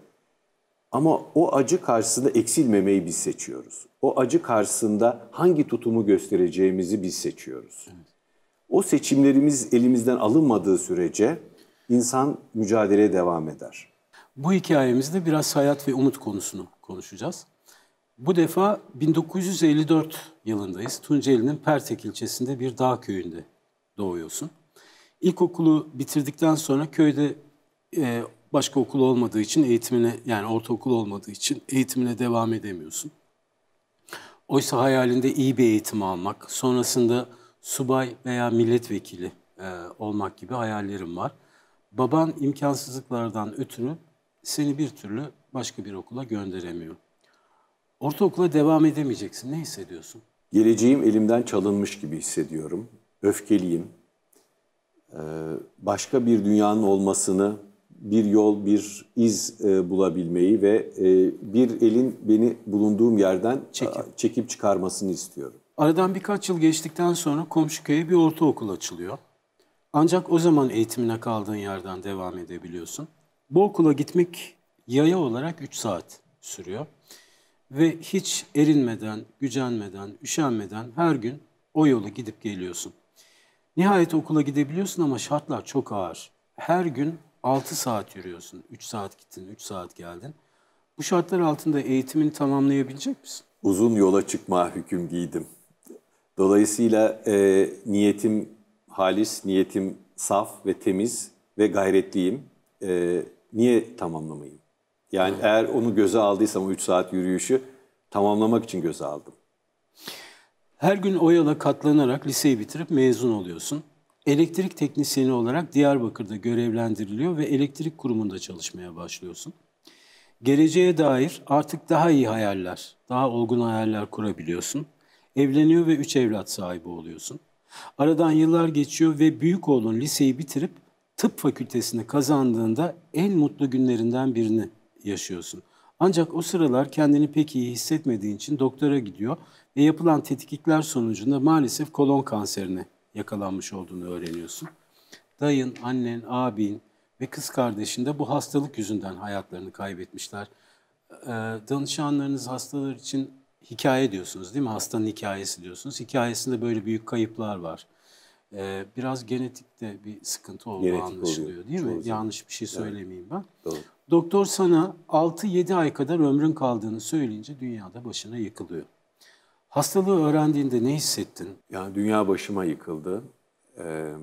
Ama o acı karşısında eksilmemeyi biz seçiyoruz. O acı karşısında hangi tutumu göstereceğimizi biz seçiyoruz. Evet. O seçimlerimiz elimizden alınmadığı sürece insan mücadeleye devam eder.
Bu hikayemizde biraz hayat ve umut konusunu konuşacağız. Bu defa 1954 yılındayız. Tunceli'nin Pertek ilçesinde bir dağ köyünde doğuyorsun. İlkokulu bitirdikten sonra köyde e, başka okul olmadığı için eğitimine yani ortaokul olmadığı için eğitimine devam edemiyorsun. Oysa hayalinde iyi bir eğitim almak, sonrasında subay veya milletvekili e, olmak gibi hayallerim var baban imkansızlıklardan ötürü seni bir türlü
başka bir okula gönderemiyor.
Ortaokula devam edemeyeceksin. Ne hissediyorsun?
Geleceğim elimden çalınmış gibi hissediyorum. Öfkeliyim. Ee, başka bir dünyanın olmasını, bir yol, bir iz e, bulabilmeyi ve e, bir elin beni bulunduğum yerden çekip. çekip çıkarmasını istiyorum.
Aradan birkaç yıl geçtikten sonra komşu köye bir ortaokul açılıyor. Ancak o zaman eğitimine kaldığın yerden devam edebiliyorsun. Bu okula gitmek yaya olarak 3 saat sürüyor. Ve hiç erinmeden, gücenmeden, üşenmeden her gün o yolu gidip geliyorsun. Nihayet okula gidebiliyorsun ama şartlar çok ağır. Her gün 6 saat yürüyorsun. 3 saat gittin, 3 saat geldin. Bu şartlar altında eğitimini tamamlayabilecek
misin? Uzun yola çıkma hüküm giydim. Dolayısıyla e, niyetim halis, niyetim saf ve temiz ve gayretliyim. E, niye tamamlamayayım? Yani eğer onu göze aldıysam o 3 saat yürüyüşü tamamlamak için göze aldım.
Her gün o katlanarak liseyi bitirip mezun oluyorsun. Elektrik teknisyeni olarak Diyarbakır'da görevlendiriliyor ve elektrik kurumunda çalışmaya başlıyorsun. Geleceğe dair artık daha iyi hayaller, daha olgun hayaller kurabiliyorsun. Evleniyor ve üç evlat sahibi oluyorsun. Aradan yıllar geçiyor ve büyük oğlun liseyi bitirip tıp fakültesini kazandığında en mutlu günlerinden birini yaşıyorsun. Ancak o sıralar kendini pek iyi hissetmediğin için doktora gidiyor ve yapılan tetkikler sonucunda maalesef kolon kanserine yakalanmış olduğunu öğreniyorsun. Dayın, annen, abin ve kız kardeşin de bu hastalık yüzünden hayatlarını kaybetmişler. Ee, danışanlarınız hastalar için hikaye diyorsunuz değil mi? Hastanın hikayesi diyorsunuz. Hikayesinde böyle büyük kayıplar var. Ee, biraz genetikte bir sıkıntı olduğu Genetik anlaşılıyor oluyor. değil mi? Çoğu Yanlış bir şey söylemeyeyim ben. Doğru. Doktor sana 6-7 ay kadar ömrün kaldığını söyleyince dünyada başına yıkılıyor. Hastalığı öğrendiğinde
ne hissettin? Yani dünya başıma yıkıldı. Ee,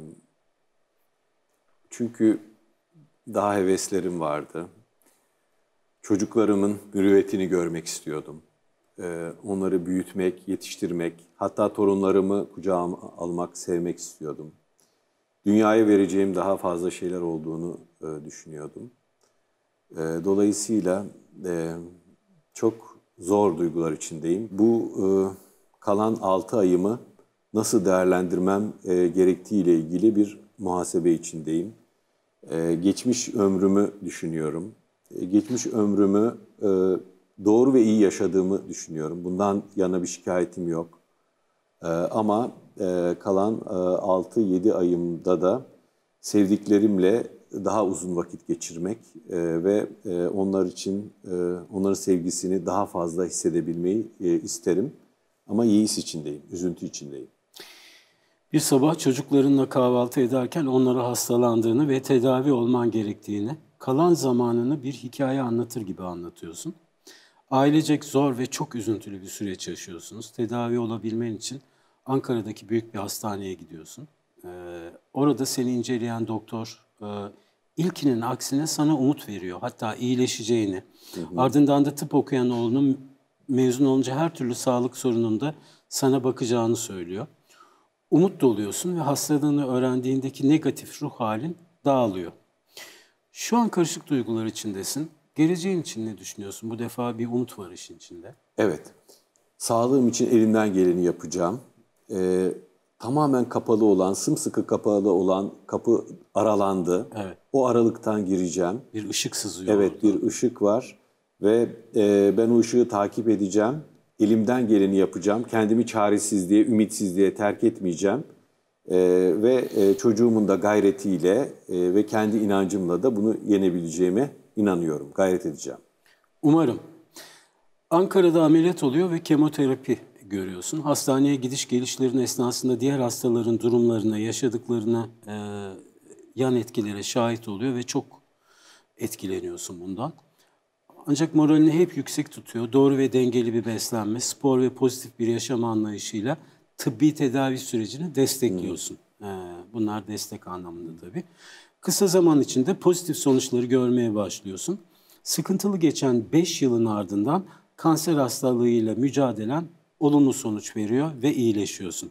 çünkü daha heveslerim vardı. Çocuklarımın mürüvvetini görmek istiyordum. Ee, onları büyütmek, yetiştirmek, hatta torunlarımı kucağıma almak, sevmek istiyordum. Dünyaya vereceğim daha fazla şeyler olduğunu e, düşünüyordum. Ee, dolayısıyla e, çok zor duygular içindeyim. Bu e, kalan 6 ayımı nasıl değerlendirmem gerektiğiyle ilgili bir muhasebe içindeyim. Geçmiş ömrümü düşünüyorum. Geçmiş ömrümü doğru ve iyi yaşadığımı düşünüyorum. Bundan yana bir şikayetim yok. E, ama e, kalan e, 6-7 ayımda da sevdiklerimle daha uzun vakit geçirmek e, ve e, onlar için e, onların sevgisini daha fazla hissedebilmeyi e, isterim. Ama yeis içindeyim, üzüntü içindeyim.
Bir sabah çocuklarınla kahvaltı ederken onlara hastalandığını ve tedavi olman gerektiğini, kalan zamanını bir hikaye anlatır gibi anlatıyorsun. Ailecek zor ve çok üzüntülü bir süreç yaşıyorsunuz. Tedavi olabilmen için Ankara'daki büyük bir hastaneye gidiyorsun. Ee, orada seni inceleyen doktor e, ilkinin aksine sana umut veriyor. Hatta iyileşeceğini. Hı hı. Ardından da tıp okuyan oğlunun mezun olunca her türlü sağlık sorununda sana bakacağını söylüyor. Umut doluyorsun ve hastalığını öğrendiğindeki negatif ruh halin dağılıyor. Şu an karışık duygular içindesin. Geleceğin için ne düşünüyorsun? Bu defa bir umut var işin içinde.
Evet. Sağlığım için elimden geleni yapacağım. Ee, tamamen kapalı olan, sımsıkı kapalı olan kapı aralandı. Evet. O aralıktan gireceğim. Bir ışık sızıyor. Evet, orada. bir ışık var ve e, ben o ışığı takip edeceğim. Elimden geleni yapacağım. Kendimi çaresizliğe, ümitsizliğe terk etmeyeceğim. E, ve e, çocuğumun da gayretiyle e, ve kendi inancımla da bunu yenebileceğimi inanıyorum, gayret edeceğim.
Umarım. Ankara'da ameliyat oluyor ve kemoterapi görüyorsun. Hastaneye gidiş gelişlerin esnasında diğer hastaların durumlarına, yaşadıklarına, e, yan etkilere şahit oluyor ve çok etkileniyorsun bundan. Ancak moralini hep yüksek tutuyor. Doğru ve dengeli bir beslenme, spor ve pozitif bir yaşam anlayışıyla tıbbi tedavi sürecini destekliyorsun. Hmm. E, bunlar destek anlamında tabii. Kısa zaman içinde pozitif sonuçları görmeye başlıyorsun. Sıkıntılı geçen 5 yılın ardından kanser hastalığıyla mücadelen olumlu sonuç veriyor ve
iyileşiyorsun.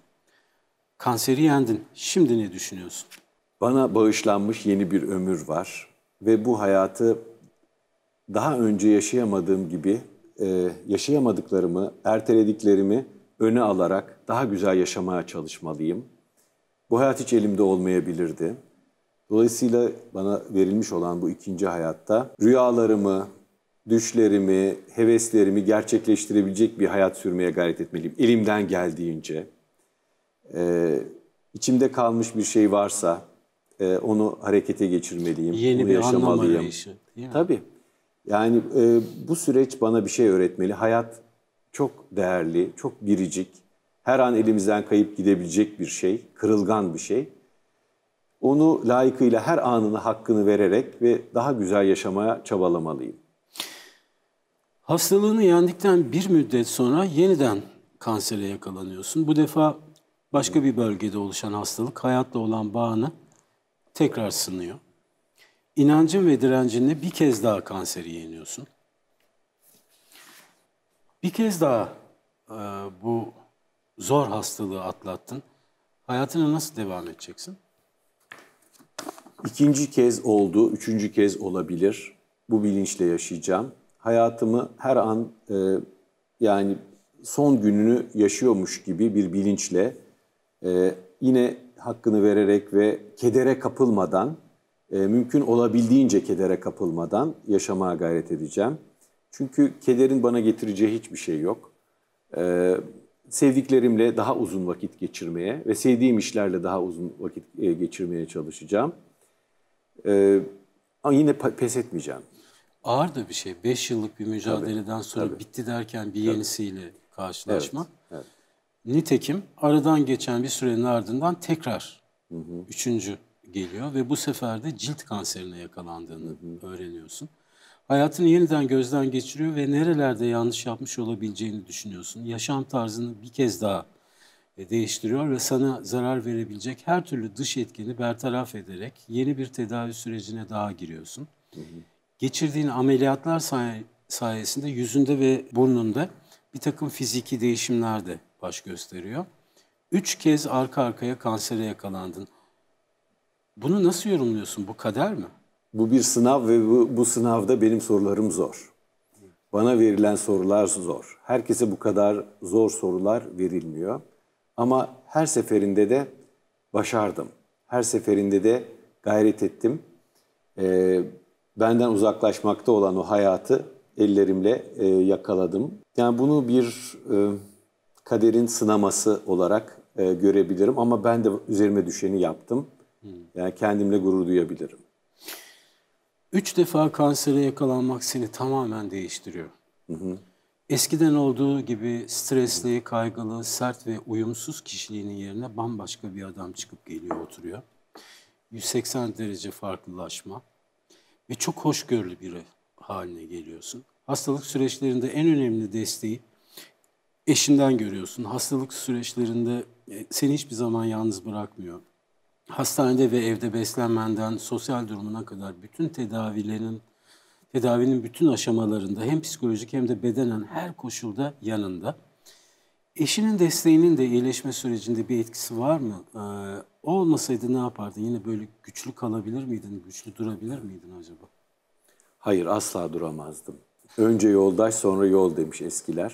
Kanseri yendin. Şimdi ne düşünüyorsun? Bana bağışlanmış yeni bir ömür var ve bu hayatı daha önce yaşayamadığım gibi e, yaşayamadıklarımı, ertelediklerimi öne alarak daha güzel yaşamaya çalışmalıyım. Bu hayat hiç elimde olmayabilirdi. Dolayısıyla bana verilmiş olan bu ikinci hayatta rüyalarımı, düşlerimi, heveslerimi gerçekleştirebilecek bir hayat sürmeye gayret etmeliyim. Elimden geldiğince. Ee, içimde kalmış bir şey varsa e, onu harekete geçirmeliyim. Yeni bir anlam arayışı. Yani. Tabii. Yani e, bu süreç bana bir şey öğretmeli. Hayat çok değerli, çok biricik. Her an elimizden kayıp gidebilecek bir şey, kırılgan bir şey onu layıkıyla her anını hakkını vererek ve daha güzel yaşamaya çabalamalıyım.
Hastalığını yendikten bir müddet sonra yeniden kansere yakalanıyorsun. Bu defa başka bir bölgede oluşan hastalık hayatla olan bağını tekrar sınıyor. İnancın ve direncinle bir kez daha kanseri yeniyorsun. Bir kez daha e, bu zor hastalığı atlattın. Hayatına nasıl devam edeceksin?
İkinci kez oldu, üçüncü kez olabilir. Bu bilinçle yaşayacağım. Hayatımı her an e, yani son gününü yaşıyormuş gibi bir bilinçle e, yine hakkını vererek ve kedere kapılmadan, e, mümkün olabildiğince kedere kapılmadan yaşamaya gayret edeceğim. Çünkü kederin bana getireceği hiçbir şey yok. E, sevdiklerimle daha uzun vakit geçirmeye ve sevdiğim işlerle daha uzun vakit e, geçirmeye çalışacağım. Ee, ama yine pes etmeyeceğim.
Ağır da bir şey. Beş yıllık bir mücadeleden tabii, sonra tabii. bitti derken bir yenisiyle tabii. karşılaşma. Evet, evet. Nitekim aradan geçen bir sürenin ardından tekrar hı hı. üçüncü geliyor ve bu sefer de cilt kanserine yakalandığını hı hı. öğreniyorsun. Hayatını yeniden gözden geçiriyor ve nerelerde yanlış yapmış olabileceğini düşünüyorsun. Yaşam tarzını bir kez daha e, değiştiriyor ve sana zarar verebilecek her türlü dış etkeni bertaraf ederek yeni bir tedavi sürecine daha giriyorsun. Hı hı. Geçirdiğin ameliyatlar say sayesinde yüzünde ve burnunda bir takım fiziki değişimler de baş gösteriyor. Üç kez arka arkaya kansere yakalandın. Bunu nasıl
yorumluyorsun? Bu kader mi? Bu bir sınav ve bu, bu sınavda benim sorularım zor. Bana verilen sorular zor. Herkese bu kadar zor sorular verilmiyor. Ama her seferinde de başardım. Her seferinde de gayret ettim. E, benden uzaklaşmakta olan o hayatı ellerimle e, yakaladım. Yani bunu bir e, kaderin sınaması olarak e, görebilirim ama ben de üzerime düşeni yaptım. Yani kendimle gurur duyabilirim.
Üç defa kansere yakalanmak seni tamamen değiştiriyor. Hı hı. Eskiden olduğu gibi stresli, kaygılı, sert ve uyumsuz kişiliğinin yerine bambaşka bir adam çıkıp geliyor oturuyor. 180 derece farklılaşma ve çok hoşgörülü biri haline geliyorsun. Hastalık süreçlerinde en önemli desteği eşinden görüyorsun. Hastalık süreçlerinde e, seni hiçbir zaman yalnız bırakmıyor. Hastanede ve evde beslenmenden sosyal durumuna kadar bütün tedavilerin tedavinin bütün aşamalarında hem psikolojik hem de bedenen her koşulda yanında. Eşinin desteğinin de iyileşme sürecinde bir etkisi var mı? Ee, olmasaydı ne yapardın? Yine böyle güçlü kalabilir miydin? Güçlü durabilir miydin acaba?
Hayır asla duramazdım. Önce yoldaş sonra yol demiş eskiler.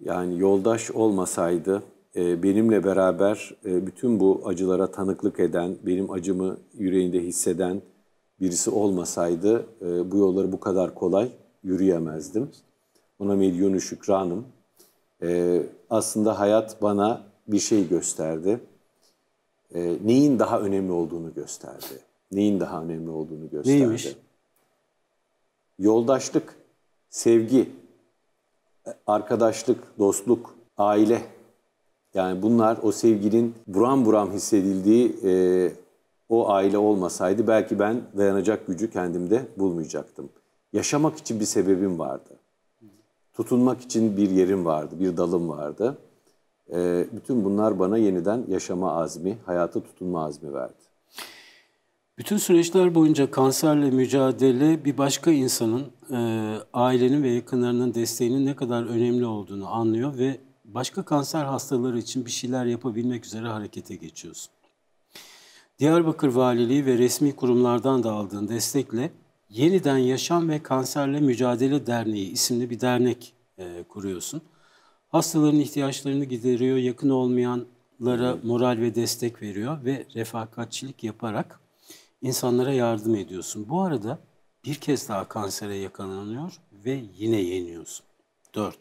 Yani yoldaş olmasaydı e, benimle beraber e, bütün bu acılara tanıklık eden, benim acımı yüreğinde hisseden, birisi olmasaydı e, bu yolları bu kadar kolay yürüyemezdim. Ona milyonu şükranım. E, aslında hayat bana bir şey gösterdi. E, neyin daha önemli olduğunu gösterdi. Neyin daha önemli olduğunu gösterdi. Neymiş? Yoldaşlık, sevgi, arkadaşlık, dostluk, aile. Yani bunlar o sevginin buram buram hissedildiği e, o aile olmasaydı belki ben dayanacak gücü kendimde bulmayacaktım. Yaşamak için bir sebebim vardı. Tutunmak için bir yerim vardı, bir dalım vardı. E, bütün bunlar bana yeniden yaşama azmi, hayata tutunma azmi verdi.
Bütün süreçler boyunca kanserle mücadele bir başka insanın, e, ailenin ve yakınlarının desteğinin ne kadar önemli olduğunu anlıyor ve başka kanser hastaları için bir şeyler yapabilmek üzere harekete geçiyorsun. Diyarbakır Valiliği ve resmi kurumlardan da aldığın destekle Yeniden Yaşam ve Kanserle Mücadele Derneği isimli bir dernek e, kuruyorsun. Hastaların ihtiyaçlarını gideriyor, yakın olmayanlara moral ve destek veriyor ve refakatçilik yaparak insanlara yardım ediyorsun. Bu arada bir kez daha kansere yakalanıyor ve yine yeniyorsun. Dört.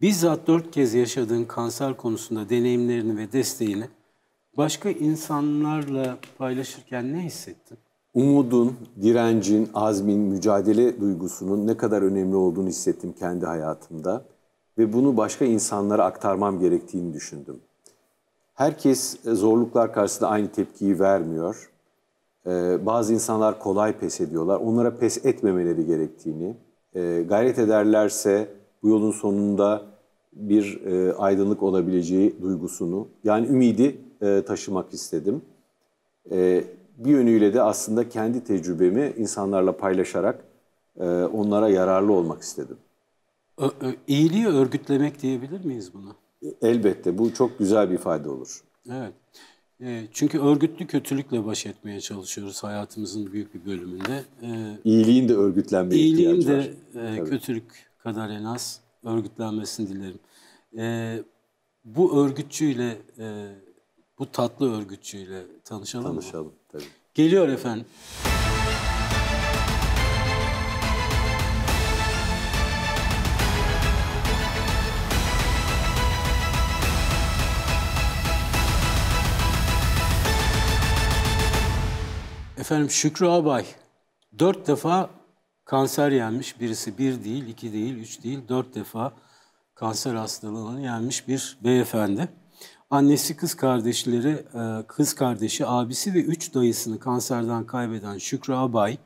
Bizzat dört kez yaşadığın kanser konusunda deneyimlerini ve desteğini başka insanlarla paylaşırken ne
hissettin? Umudun, direncin, azmin, mücadele duygusunun ne kadar önemli olduğunu hissettim kendi hayatımda ve bunu başka insanlara aktarmam gerektiğini düşündüm. Herkes e, zorluklar karşısında aynı tepkiyi vermiyor. E, bazı insanlar kolay pes ediyorlar. Onlara pes etmemeleri gerektiğini, e, gayret ederlerse bu yolun sonunda bir aydınlık olabileceği duygusunu, yani ümidi e, taşımak istedim. E, bir yönüyle de aslında kendi tecrübemi insanlarla paylaşarak e, onlara yararlı olmak istedim. Ö, ö, iyiliği örgütlemek diyebilir miyiz buna? E, elbette bu çok güzel bir fayda olur.
Evet. E, çünkü örgütlü kötülükle baş etmeye çalışıyoruz hayatımızın büyük bir bölümünde. E, iyiliğin de örgütlenmeye İyiliğin ihtiyacı var. İyiliğin de kötülük kadar en az örgütlenmesini dilerim. Bu örgütçüyle bu tatlı örgütçüyle tanışalım Tanışalım mı? tabii. Geliyor efendim. Efendim Şükrü Abay dört defa kanser yenmiş birisi. Bir değil, iki değil, üç değil, dört defa kanser hastalığını yenmiş bir beyefendi. Annesi kız kardeşleri, e, kız kardeşi, abisi ve üç dayısını kanserden kaybeden Şükrü Abay,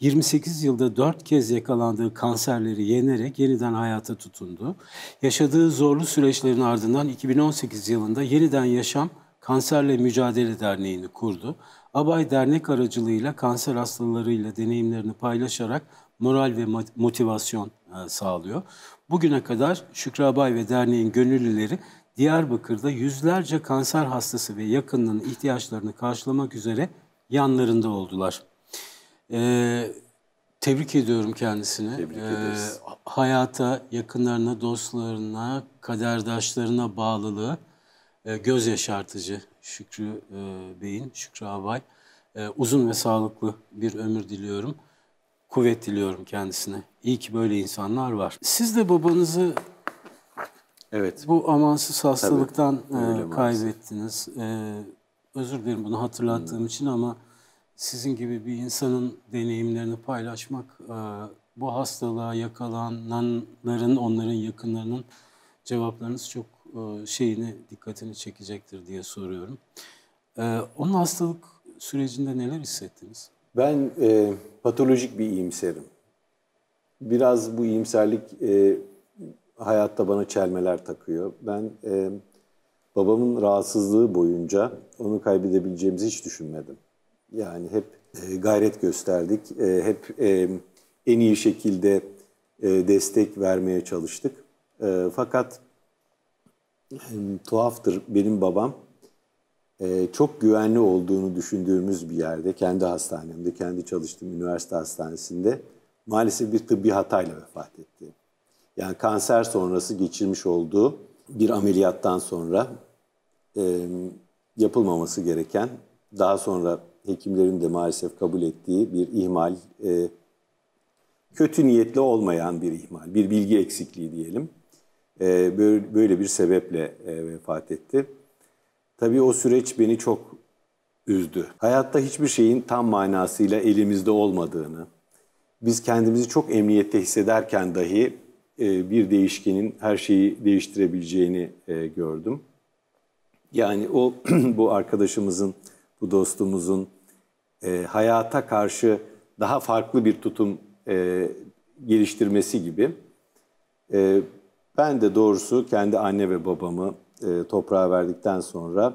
28 yılda dört kez yakalandığı kanserleri yenerek yeniden hayata tutundu. Yaşadığı zorlu süreçlerin ardından 2018 yılında Yeniden Yaşam Kanserle Mücadele Derneği'ni kurdu. Abay dernek aracılığıyla kanser hastalarıyla deneyimlerini paylaşarak moral ve motivasyon e, sağlıyor. Bugüne kadar Şükrü Abay ve derneğin gönüllüleri Diyarbakır'da yüzlerce kanser hastası ve yakınının ihtiyaçlarını karşılamak üzere yanlarında oldular. Ee, tebrik ediyorum kendisini. Tebrik Ee, hayata, yakınlarına, dostlarına, kaderdaşlarına bağlılığı e, göz yaşartıcı Şükrü e, Bey'in, Şükrü Abay. E, uzun ve sağlıklı bir ömür diliyorum. Kuvvet diliyorum kendisine. İyi ki böyle insanlar var. Siz de babanızı Evet. Bu amansız hastalıktan Tabii, e, kaybettiniz. E, özür dilerim bunu hatırlattığım hmm. için ama sizin gibi bir insanın deneyimlerini paylaşmak e, bu hastalığa yakalananların, onların yakınlarının cevaplarınız çok e, şeyini, dikkatini çekecektir diye soruyorum. E, onun hastalık sürecinde neler
hissettiniz? Ben e, patolojik bir iyimserim. Biraz bu iyimserlik e, hayatta bana çelmeler takıyor. Ben e, babamın rahatsızlığı boyunca onu kaybedebileceğimizi hiç düşünmedim. Yani hep e, gayret gösterdik, e, hep e, en iyi şekilde e, destek vermeye çalıştık. E, fakat e, tuhaftır benim babam e, çok güvenli olduğunu düşündüğümüz bir yerde, kendi hastanemde, kendi çalıştığım üniversite hastanesinde maalesef bir tıbbi hatayla vefat etti. Yani kanser sonrası geçirmiş olduğu bir ameliyattan sonra e, yapılmaması gereken, daha sonra hekimlerin de maalesef kabul ettiği bir ihmal, e, kötü niyetli olmayan bir ihmal, bir bilgi eksikliği diyelim. E, böyle, böyle bir sebeple e, vefat etti. Tabii o süreç beni çok üzdü. Hayatta hiçbir şeyin tam manasıyla elimizde olmadığını, biz kendimizi çok emniyette hissederken dahi e, bir değişkenin her şeyi değiştirebileceğini e, gördüm. Yani o bu arkadaşımızın, bu dostumuzun e, hayata karşı daha farklı bir tutum geliştirmesi gibi. Ben de doğrusu kendi anne ve babamı toprağa verdikten sonra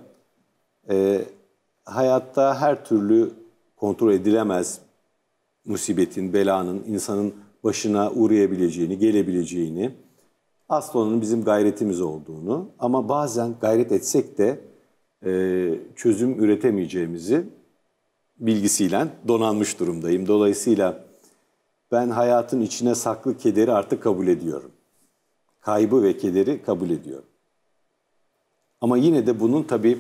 hayatta her türlü kontrol edilemez musibetin, belanın, insanın başına uğrayabileceğini, gelebileceğini, asıl onun bizim gayretimiz olduğunu ama bazen gayret etsek de e, çözüm üretemeyeceğimizi bilgisiyle donanmış durumdayım. Dolayısıyla ben hayatın içine saklı kederi artık kabul ediyorum. Kaybı ve kederi kabul ediyorum. Ama yine de bunun tabii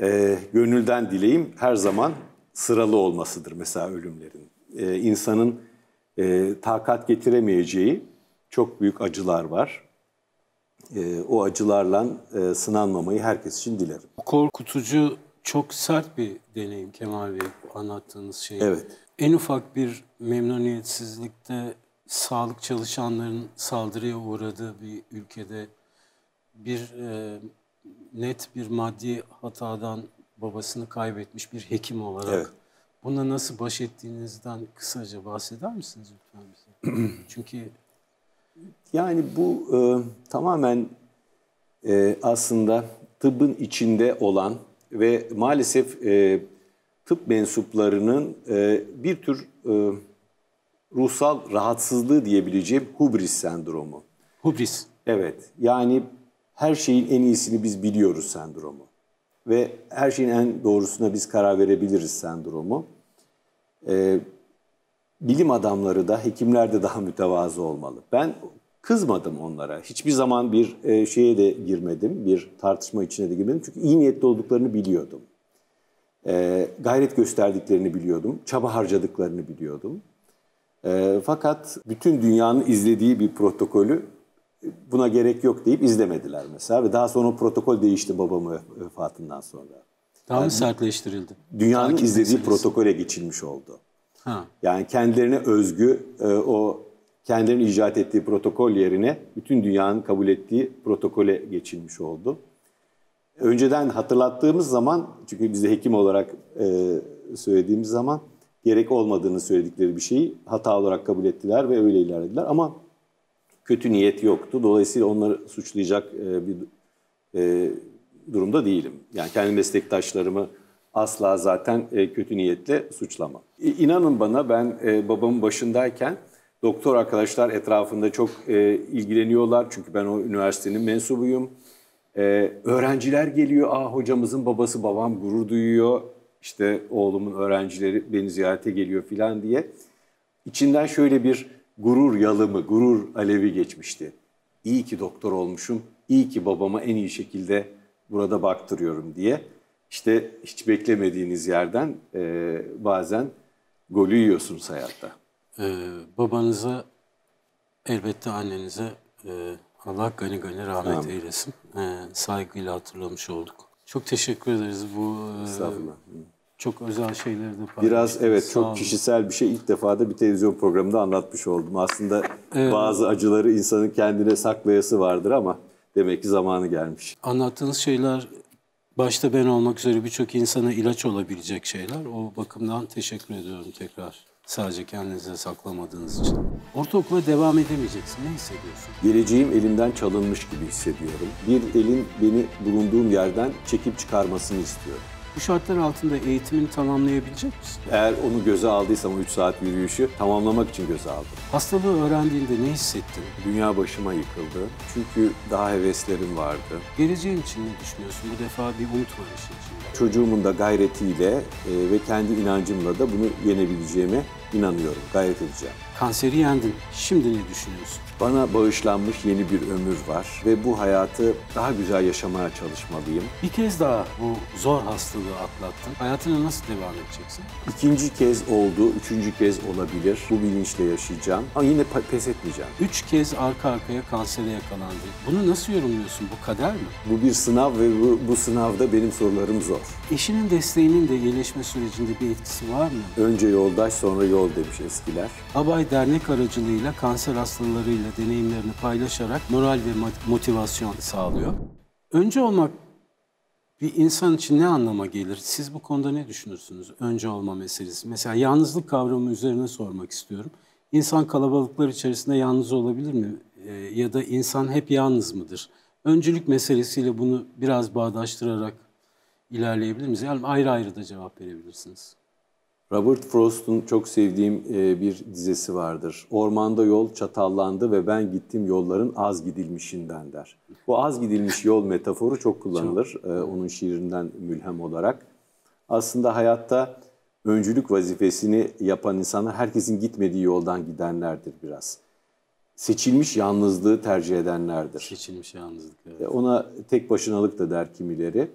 e, gönülden dileğim her zaman sıralı olmasıdır mesela ölümlerin. E, insanın e, takat getiremeyeceği çok büyük acılar var. E, o acılarla e, sınanmamayı herkes için dilerim.
Korkutucu, çok sert bir deneyim Kemal Bey anlattığınız şey. Evet. En ufak bir memnuniyetsizlikte sağlık çalışanların saldırıya uğradığı bir ülkede bir e, net bir maddi hatadan babasını kaybetmiş bir hekim olarak evet Bununla nasıl baş ettiğinizden kısaca bahseder misiniz lütfen bize? Çünkü
yani bu e, tamamen e, aslında tıbbın içinde olan ve maalesef e, tıp mensuplarının e, bir tür e, ruhsal rahatsızlığı diyebileceğim hubris sendromu. Hubris. Evet. Yani her şeyin en iyisini biz biliyoruz sendromu. Ve her şeyin en doğrusuna biz karar verebiliriz sendromu e, bilim adamları da, hekimler de daha mütevazı olmalı. Ben kızmadım onlara. Hiçbir zaman bir e, şeye de girmedim, bir tartışma içine de girmedim. Çünkü iyi niyetli olduklarını biliyordum. E, gayret gösterdiklerini biliyordum, çaba harcadıklarını biliyordum. E, fakat bütün dünyanın izlediği bir protokolü e, buna gerek yok deyip izlemediler mesela. Ve daha sonra protokol değişti babamın vefatından sonra.
Daha mı ee, sertleştirildi? Dünyanın Takip izlediği meselesi.
protokole geçilmiş oldu. Ha. Yani kendilerine özgü e, o kendilerinin icat ettiği protokol yerine bütün dünyanın kabul ettiği protokole geçilmiş oldu. Önceden hatırlattığımız zaman, çünkü biz hekim olarak e, söylediğimiz zaman gerek olmadığını söyledikleri bir şeyi hata olarak kabul ettiler ve öyle ilerlediler. Ama kötü niyet yoktu. Dolayısıyla onları suçlayacak e, bir durumda değilim. Yani kendi meslektaşlarımı asla zaten e, kötü niyetle suçlamam. İnanın bana ben e, babamın başındayken doktor arkadaşlar etrafında çok e, ilgileniyorlar. Çünkü ben o üniversitenin mensubuyum. Öğrenciler geliyor, aa hocamızın babası babam gurur duyuyor. İşte oğlumun öğrencileri beni ziyarete geliyor filan diye. İçinden şöyle bir gurur yalımı, gurur alevi geçmişti. İyi ki doktor olmuşum, İyi ki babama en iyi şekilde burada baktırıyorum diye. İşte hiç beklemediğiniz yerden e, bazen golü yiyorsunuz hayatta.
Ee, babanıza elbette annenize e, Allah gani gani rahmet Amin. eylesin. E, saygıyla hatırlamış olduk. Çok teşekkür ederiz bu e, çok özel şeyleri de Biraz evet Sağ çok olun.
kişisel bir şey ilk defa da bir televizyon programında anlatmış oldum. Aslında evet. bazı acıları insanın kendine saklayası vardır ama Demek ki zamanı gelmiş.
Anlattığınız şeyler başta ben olmak üzere birçok insana ilaç olabilecek şeyler. O bakımdan teşekkür ediyorum tekrar. Sadece kendinize saklamadığınız için. Ortaokula devam edemeyeceksin. Ne hissediyorsun?
Geleceğim elimden çalınmış gibi hissediyorum. Bir elin beni bulunduğum yerden çekip çıkarmasını istiyorum.
Bu şartlar altında eğitimini tamamlayabilecek misin?
Eğer onu göze aldıysam o 3 saat yürüyüşü tamamlamak için göze aldım. Hastalığı öğrendiğinde ne hissettin? Dünya başıma yıkıldı. Çünkü daha heveslerim vardı. Geleceğin için ne
düşünüyorsun? Bu defa bir umut var işin
içinde. Çocuğumun da gayretiyle e, ve kendi inancımla da bunu yenebileceğime inanıyorum. Gayret edeceğim.
Kanseri yendin. Şimdi ne düşünüyorsun?
Bana bağışlanmış yeni bir ömür var ve bu hayatı daha güzel yaşamaya çalışmalıyım.
Bir kez daha bu zor hastalığı atlattın. Hayatına nasıl devam edeceksin?
İkinci kez oldu, üçüncü kez olabilir. Bu bilinçle yaşayacağım ama yine pes etmeyeceğim. Üç
kez arka arkaya kansere yakalandı.
Bunu nasıl yorumluyorsun? Bu kader mi? Bu bir sınav ve bu, bu sınavda benim sorularım zor.
Eşinin desteğinin de iyileşme sürecinde bir etkisi var mı?
Önce yoldaş sonra yol demiş eskiler.
Abay Dernek aracılığıyla kanser hastalarıyla birbirleriyle deneyimlerini paylaşarak moral ve motivasyon sağlıyor. Önce olmak bir insan için ne anlama gelir? Siz bu konuda ne düşünürsünüz? Önce olma meselesi. Mesela yalnızlık kavramı üzerine sormak istiyorum. İnsan kalabalıklar içerisinde yalnız olabilir mi? E, ya da insan hep yalnız mıdır? Öncülük meselesiyle bunu biraz bağdaştırarak ilerleyebilir miyiz? Yani ayrı ayrı da cevap verebilirsiniz.
Robert Frost'un çok sevdiğim e, bir dizesi vardır. Ormanda yol çatallandı ve ben gittim yolların az gidilmişinden der. Bu az gidilmiş yol metaforu çok kullanılır çok. E, onun şiirinden mülhem olarak. Aslında hayatta öncülük vazifesini yapan insanlar herkesin gitmediği yoldan gidenlerdir biraz. Seçilmiş yalnızlığı tercih edenlerdir. Seçilmiş yalnızlık. Evet. E, ona tek başınalık da der kimileri.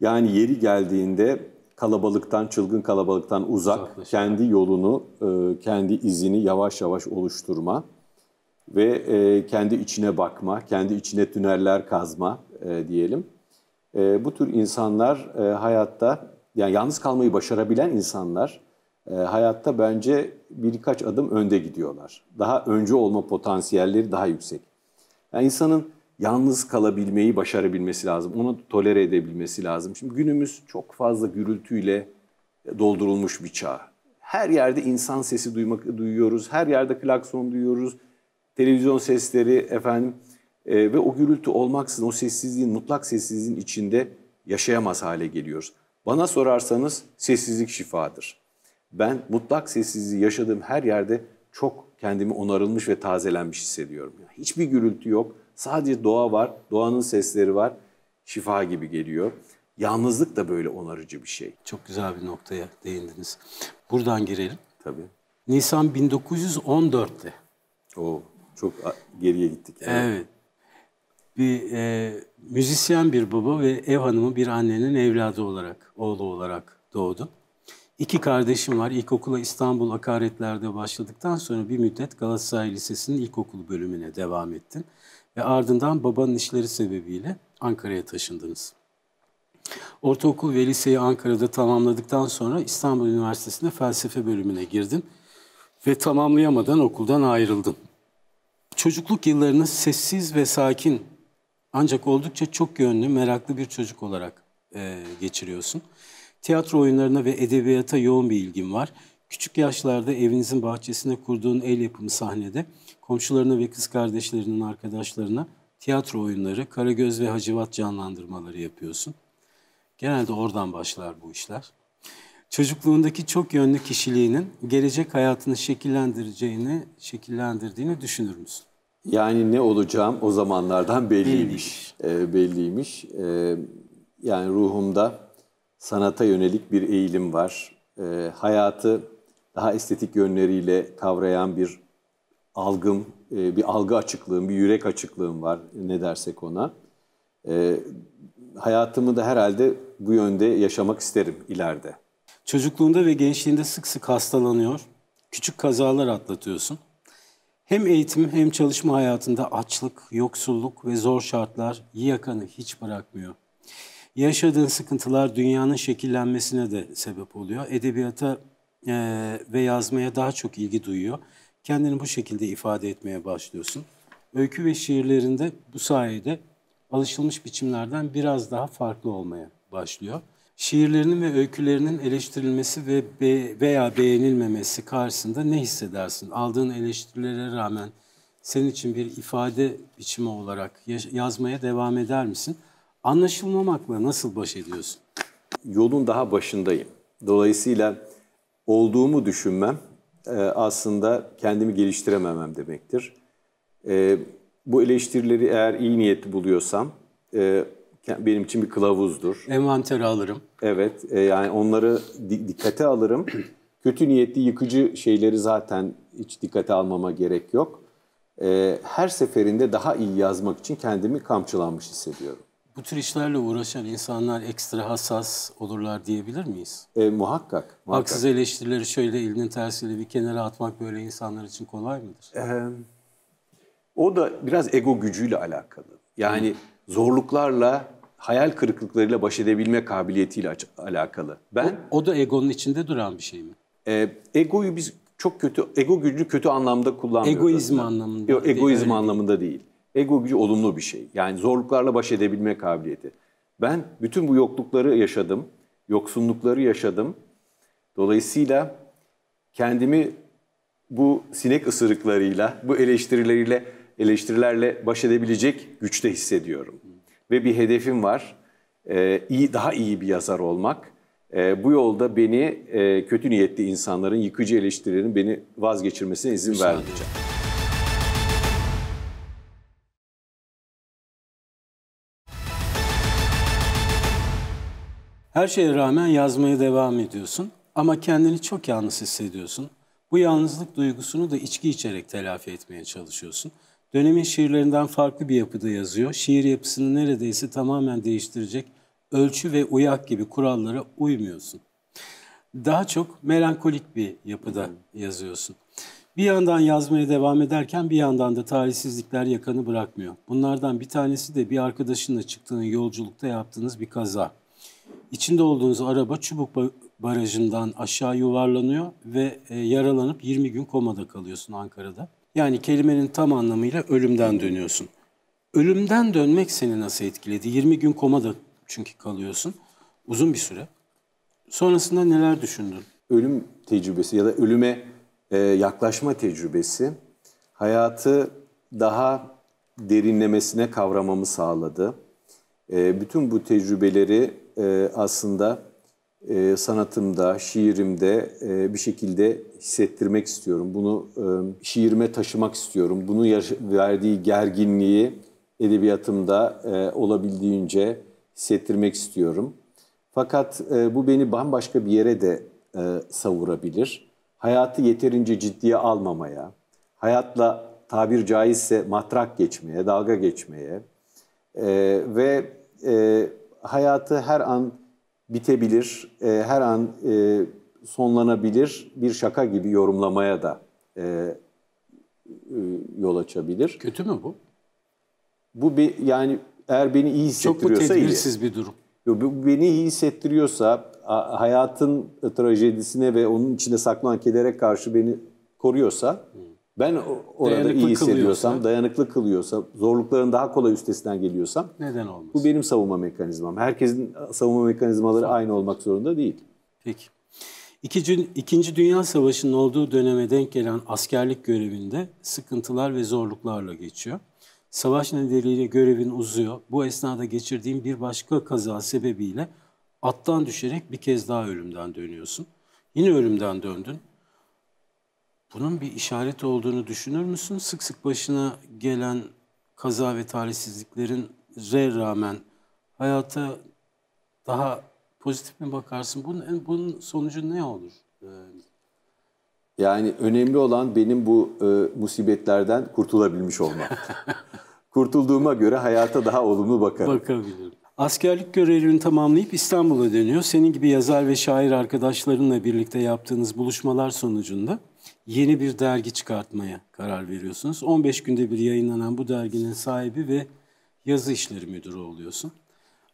Yani yeri geldiğinde kalabalıktan, çılgın kalabalıktan uzak, kendi yolunu, e, kendi izini yavaş yavaş oluşturma ve e, kendi içine bakma, kendi içine tüneller kazma e, diyelim. Bu tür insanlar hayatta, yani yalnız kalmayı başarabilen insanlar hayatta bence birkaç adım önde gidiyorlar. Daha önce olma potansiyelleri daha yüksek. Yani insanın yalnız kalabilmeyi başarabilmesi lazım. Onu tolere edebilmesi lazım. Şimdi günümüz çok fazla gürültüyle doldurulmuş bir çağ. Her yerde insan sesi duymak duyuyoruz. Her yerde klakson duyuyoruz. Televizyon sesleri efendim e, ve o gürültü olmaksızın o sessizliğin mutlak sessizliğin içinde yaşayamaz hale geliyoruz. Bana sorarsanız sessizlik şifadır. Ben mutlak sessizliği yaşadığım her yerde çok kendimi onarılmış ve tazelenmiş hissediyorum. Hiçbir gürültü yok Sadece doğa var, doğanın sesleri var. Şifa gibi geliyor. Yalnızlık da böyle onarıcı bir şey. Çok güzel bir noktaya değindiniz.
Buradan girelim. Tabii. Nisan 1914'te. Oo, çok geriye gittik. Yani. Evet. Bir e, müzisyen bir baba ve ev hanımı bir annenin evladı olarak, oğlu olarak doğdu. İki kardeşim var. İlkokula İstanbul Akaretler'de başladıktan sonra bir müddet Galatasaray Lisesi'nin ilkokul bölümüne devam ettim ve ardından babanın işleri sebebiyle Ankara'ya taşındınız. Ortaokul ve liseyi Ankara'da tamamladıktan sonra İstanbul Üniversitesi'nde felsefe bölümüne girdin ve tamamlayamadan okuldan ayrıldın. Çocukluk yıllarını sessiz ve sakin ancak oldukça çok yönlü, meraklı bir çocuk olarak e, geçiriyorsun. Tiyatro oyunlarına ve edebiyata yoğun bir ilgin var. Küçük yaşlarda evinizin bahçesinde kurduğun el yapımı sahnede komşularına ve kız kardeşlerinin arkadaşlarına tiyatro oyunları, Karagöz ve Hacivat canlandırmaları yapıyorsun. Genelde oradan başlar bu işler. Çocukluğundaki çok yönlü kişiliğinin gelecek hayatını şekillendireceğini, şekillendirdiğini düşünür müsün?
Yani ne olacağım o zamanlardan belliymiş. Belliymiş. E, belliymiş. E, yani ruhumda sanata yönelik bir eğilim var. E, hayatı daha estetik yönleriyle kavrayan bir algım, e, bir algı açıklığım, bir yürek açıklığım var ne dersek ona. E, hayatımı da herhalde bu yönde yaşamak isterim ileride. Çocukluğunda ve gençliğinde sık
sık hastalanıyor, küçük kazalar atlatıyorsun. Hem eğitim hem çalışma hayatında açlık, yoksulluk ve zor şartlar yakanı hiç bırakmıyor. Yaşadığın sıkıntılar dünyanın şekillenmesine de sebep oluyor. Edebiyata e, ve yazmaya daha çok ilgi duyuyor kendini bu şekilde ifade etmeye başlıyorsun. Öykü ve şiirlerinde bu sayede alışılmış biçimlerden biraz daha farklı olmaya başlıyor. Şiirlerinin ve öykülerinin eleştirilmesi ve be veya beğenilmemesi karşısında ne hissedersin? Aldığın eleştirilere rağmen senin için bir ifade biçimi olarak yazmaya devam eder misin? Anlaşılmamakla
nasıl baş ediyorsun? Yolun daha başındayım. Dolayısıyla olduğumu düşünmem e, aslında kendimi geliştirememem demektir. E, bu eleştirileri eğer iyi niyetli buluyorsam e, benim için bir kılavuzdur. Envanteri alırım. Evet yani onları dikkate alırım. Kötü niyetli yıkıcı şeyleri zaten hiç dikkate almama gerek yok. Her seferinde daha iyi yazmak için kendimi kamçılanmış hissediyorum.
Bu tür işlerle uğraşan insanlar ekstra hassas olurlar diyebilir
miyiz? E, muhakkak, muhakkak. Haksız
eleştirileri şöyle elinin tersiyle bir kenara atmak böyle insanlar için kolay mıdır? E,
o da biraz ego gücüyle alakalı. Yani Hı. zorluklarla, hayal kırıklıklarıyla baş edebilme kabiliyetiyle alakalı. Ben o, o da egonun içinde duran bir şey mi? E, egoyu biz çok kötü, ego gücü kötü anlamda kullanmıyoruz. Egoizm aslında. anlamında. Yok, egoizm değil, anlamında değil ego gücü olumlu bir şey. Yani zorluklarla baş edebilme kabiliyeti. Ben bütün bu yoklukları yaşadım, yoksunlukları yaşadım. Dolayısıyla kendimi bu sinek ısırıklarıyla, bu eleştirileriyle, eleştirilerle baş edebilecek güçte hissediyorum. Ve bir hedefim var, ee, iyi daha iyi bir yazar olmak. Ee, bu yolda beni e, kötü niyetli insanların, yıkıcı eleştirilerin beni vazgeçirmesine izin vermeyeceğim.
Her şeye rağmen yazmaya devam ediyorsun ama kendini çok yalnız hissediyorsun. Bu yalnızlık duygusunu da içki içerek telafi etmeye çalışıyorsun. Dönemin şiirlerinden farklı bir yapıda yazıyor. Şiir yapısını neredeyse tamamen değiştirecek ölçü ve uyak gibi kurallara uymuyorsun. Daha çok melankolik bir yapıda yazıyorsun. Bir yandan yazmaya devam ederken bir yandan da talihsizlikler yakanı bırakmıyor. Bunlardan bir tanesi de bir arkadaşınla çıktığın yolculukta yaptığınız bir kaza. İçinde olduğunuz araba Çubuk Barajı'ndan aşağı yuvarlanıyor ve e, yaralanıp 20 gün komada kalıyorsun Ankara'da. Yani kelimenin tam anlamıyla ölümden dönüyorsun. Ölümden dönmek seni nasıl etkiledi? 20 gün komada çünkü
kalıyorsun. Uzun bir süre. Sonrasında neler düşündün? Ölüm tecrübesi ya da ölüme e, yaklaşma tecrübesi hayatı daha derinlemesine kavramamı sağladı. E, bütün bu tecrübeleri e, aslında e, sanatımda, şiirimde e, bir şekilde hissettirmek istiyorum. Bunu e, şiirime taşımak istiyorum. Bunu verdiği gerginliği edebiyatımda e, olabildiğince hissettirmek istiyorum. Fakat e, bu beni bambaşka bir yere de e, savurabilir. Hayatı yeterince ciddiye almamaya, hayatla tabir caizse matrak geçmeye, dalga geçmeye e, ve e, hayatı her an bitebilir, e, her an e, sonlanabilir bir şaka gibi yorumlamaya da e, e, yol açabilir. Kötü mü bu? Bu bir yani eğer beni iyi hissettiriyorsa Çok mu tedbirsiz iyi. bir durum? Yo, bu beni iyi hissettiriyorsa hayatın trajedisine ve onun içinde saklanan kedere karşı beni koruyorsa... Hmm ben orada dayanıklı iyi hissediyorsam, dayanıklı kılıyorsa, zorlukların daha kolay üstesinden geliyorsam neden olmaz? Bu benim savunma mekanizmam. Herkesin savunma mekanizmaları aynı olmak zorunda değil. Peki. İkinci, İkinci
Dünya Savaşı'nın olduğu döneme denk gelen askerlik görevinde sıkıntılar ve zorluklarla geçiyor. Savaş nedeniyle görevin uzuyor. Bu esnada geçirdiğim bir başka kaza sebebiyle attan düşerek bir kez daha ölümden dönüyorsun. Yine ölümden döndün. Bunun bir işaret olduğunu düşünür müsün? Sık sık başına gelen kaza ve talihsizliklerin re rağmen hayata daha pozitif mi bakarsın? Bunun, bunun sonucu ne olur? Ee,
yani önemli olan benim bu e, musibetlerden kurtulabilmiş olmak. Kurtulduğuma göre hayata daha olumlu bakarım. Bakabilirim. Askerlik görevini
tamamlayıp İstanbul'a dönüyor. Senin gibi yazar ve şair arkadaşlarınla birlikte yaptığınız buluşmalar sonucunda yeni bir dergi çıkartmaya karar veriyorsunuz. 15 günde bir yayınlanan bu derginin sahibi ve yazı işleri müdürü oluyorsun.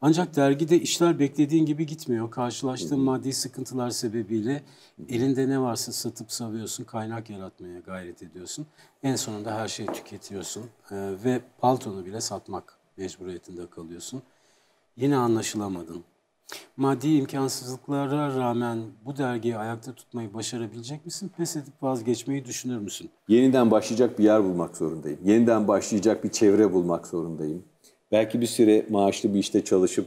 Ancak dergide işler beklediğin gibi gitmiyor. Karşılaştığın maddi sıkıntılar sebebiyle elinde ne varsa satıp savuyorsun, kaynak yaratmaya gayret ediyorsun. En sonunda her şeyi tüketiyorsun e, ve paltonu bile satmak mecburiyetinde kalıyorsun. Yine anlaşılamadın. Maddi imkansızlıklara rağmen bu dergiyi ayakta tutmayı başarabilecek misin? Pes edip vazgeçmeyi düşünür müsün?
Yeniden başlayacak bir yer bulmak zorundayım. Yeniden başlayacak bir çevre bulmak zorundayım. Belki bir süre maaşlı bir işte çalışıp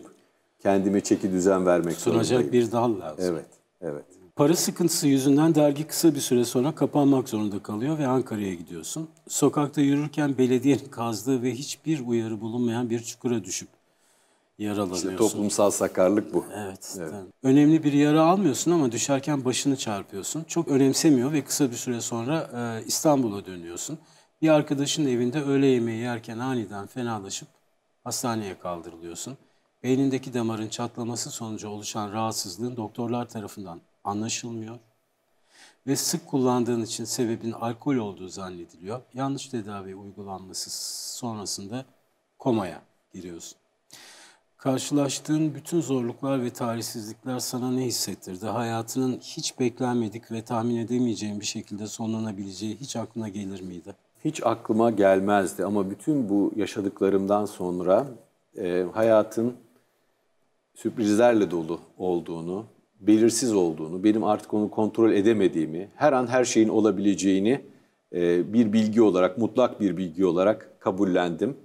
kendime çeki düzen vermek Sunacak zorundayım. Sunacak
bir dal lazım.
Evet, evet.
Para sıkıntısı yüzünden dergi kısa bir süre sonra kapanmak zorunda kalıyor ve Ankara'ya gidiyorsun. Sokakta yürürken belediyenin kazdığı ve hiçbir uyarı bulunmayan bir çukura düşüp
yaralanıyorsun. İşte toplumsal sakarlık bu. Evet. evet.
Önemli bir yara almıyorsun ama düşerken başını çarpıyorsun. Çok önemsemiyor ve kısa bir süre sonra e, İstanbul'a dönüyorsun. Bir arkadaşın evinde öğle yemeği yerken aniden fenalaşıp hastaneye kaldırılıyorsun. Beynindeki damarın çatlaması sonucu oluşan rahatsızlığın doktorlar tarafından anlaşılmıyor ve sık kullandığın için sebebin alkol olduğu zannediliyor. Yanlış tedavi uygulanması sonrasında komaya giriyorsun. Karşılaştığın bütün zorluklar ve talihsizlikler sana ne hissettirdi? Hayatının hiç beklenmedik ve tahmin edemeyeceğin bir şekilde sonlanabileceği hiç aklına gelir miydi?
Hiç aklıma gelmezdi ama bütün bu yaşadıklarımdan sonra e, hayatın sürprizlerle dolu olduğunu, belirsiz olduğunu, benim artık onu kontrol edemediğimi, her an her şeyin olabileceğini e, bir bilgi olarak, mutlak bir bilgi olarak kabullendim.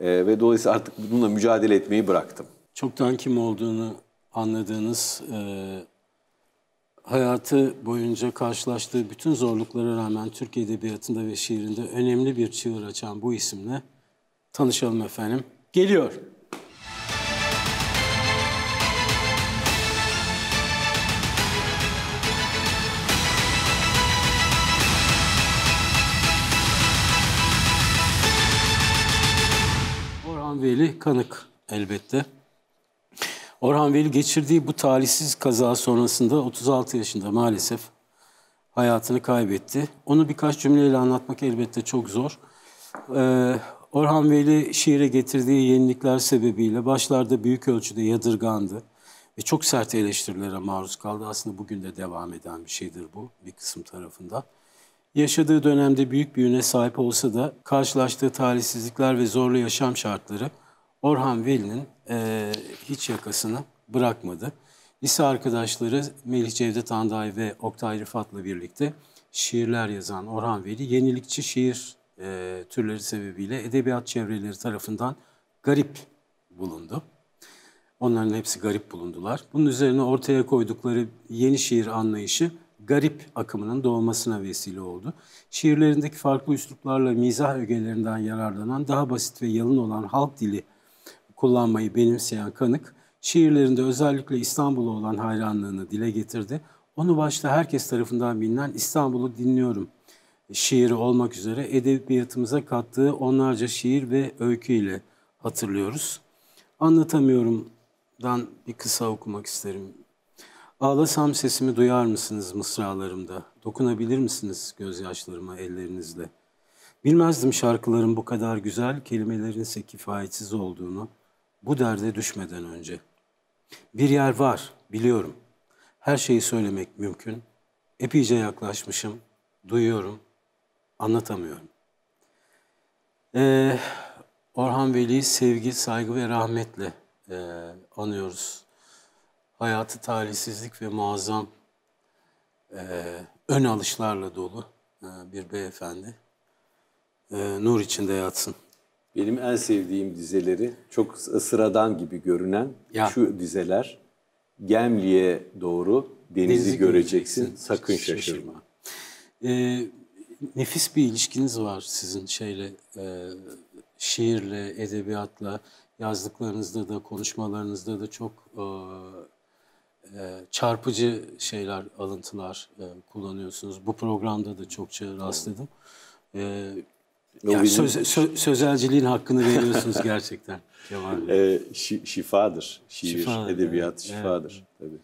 E, ve dolayısıyla artık bununla mücadele etmeyi bıraktım.
Çoktan kim olduğunu anladığınız, e, hayatı boyunca karşılaştığı bütün zorluklara rağmen Türk Edebiyatı'nda ve şiirinde önemli bir çığır açan bu isimle tanışalım efendim. Geliyor. Veli Kanık elbette. Orhan Veli geçirdiği bu talihsiz kaza sonrasında 36 yaşında maalesef hayatını kaybetti. Onu birkaç cümleyle anlatmak elbette çok zor. Ee, Orhan Veli şiire getirdiği yenilikler sebebiyle başlarda büyük ölçüde yadırgandı ve çok sert eleştirilere maruz kaldı. Aslında bugün de devam eden bir şeydir bu bir kısım tarafında. Yaşadığı dönemde büyük bir üne sahip olsa da karşılaştığı talihsizlikler ve zorlu yaşam şartları Orhan Veli'nin e, hiç yakasını bırakmadı. Lise arkadaşları Melih Cevdet Anday ve Oktay Rıfat'la birlikte şiirler yazan Orhan Veli, yenilikçi şiir e, türleri sebebiyle edebiyat çevreleri tarafından garip bulundu. Onların hepsi garip bulundular. Bunun üzerine ortaya koydukları yeni şiir anlayışı garip akımının doğmasına vesile oldu. Şiirlerindeki farklı üsluplarla mizah ögelerinden yararlanan, daha basit ve yalın olan halk dili kullanmayı benimseyen Kanık, şiirlerinde özellikle İstanbul'a olan hayranlığını dile getirdi. Onu başta herkes tarafından bilinen İstanbul'u dinliyorum şiiri olmak üzere edebiyatımıza kattığı onlarca şiir ve öykü ile hatırlıyoruz. Anlatamıyorum'dan bir kısa okumak isterim. Ağlasam sesimi duyar mısınız mısralarımda? Dokunabilir misiniz gözyaşlarıma ellerinizle? Bilmezdim şarkıların bu kadar güzel, kelimelerin ise kifayetsiz olduğunu.'' bu derde düşmeden önce. Bir yer var, biliyorum. Her şeyi söylemek mümkün. Epeyce yaklaşmışım, duyuyorum, anlatamıyorum. Ee, Orhan Veli'yi sevgi, saygı ve rahmetle e, anıyoruz. Hayatı talihsizlik ve muazzam e, ön alışlarla dolu
e, bir beyefendi.
E, nur içinde yatsın.
Benim en sevdiğim dizeleri çok sıradan gibi görünen ya. şu dizeler. Gemli'ye doğru denizi, denizi göreceksin, göreceksin. sakın şaşırma. şaşırma.
Ee, nefis bir ilişkiniz var sizin şeyle, e, şiirle, edebiyatla. Yazdıklarınızda da, konuşmalarınızda da çok e, e çarpıcı şeyler, alıntılar e, kullanıyorsunuz. Bu programda da çokça rastladım. Evet. Yani bizim... söz, sö, sözelciliğin hakkını veriyorsunuz gerçekten
Kemal ee, şi, şifadır. Şiir, şifadır, edebiyat evet. şifadır. Evet. Tabii.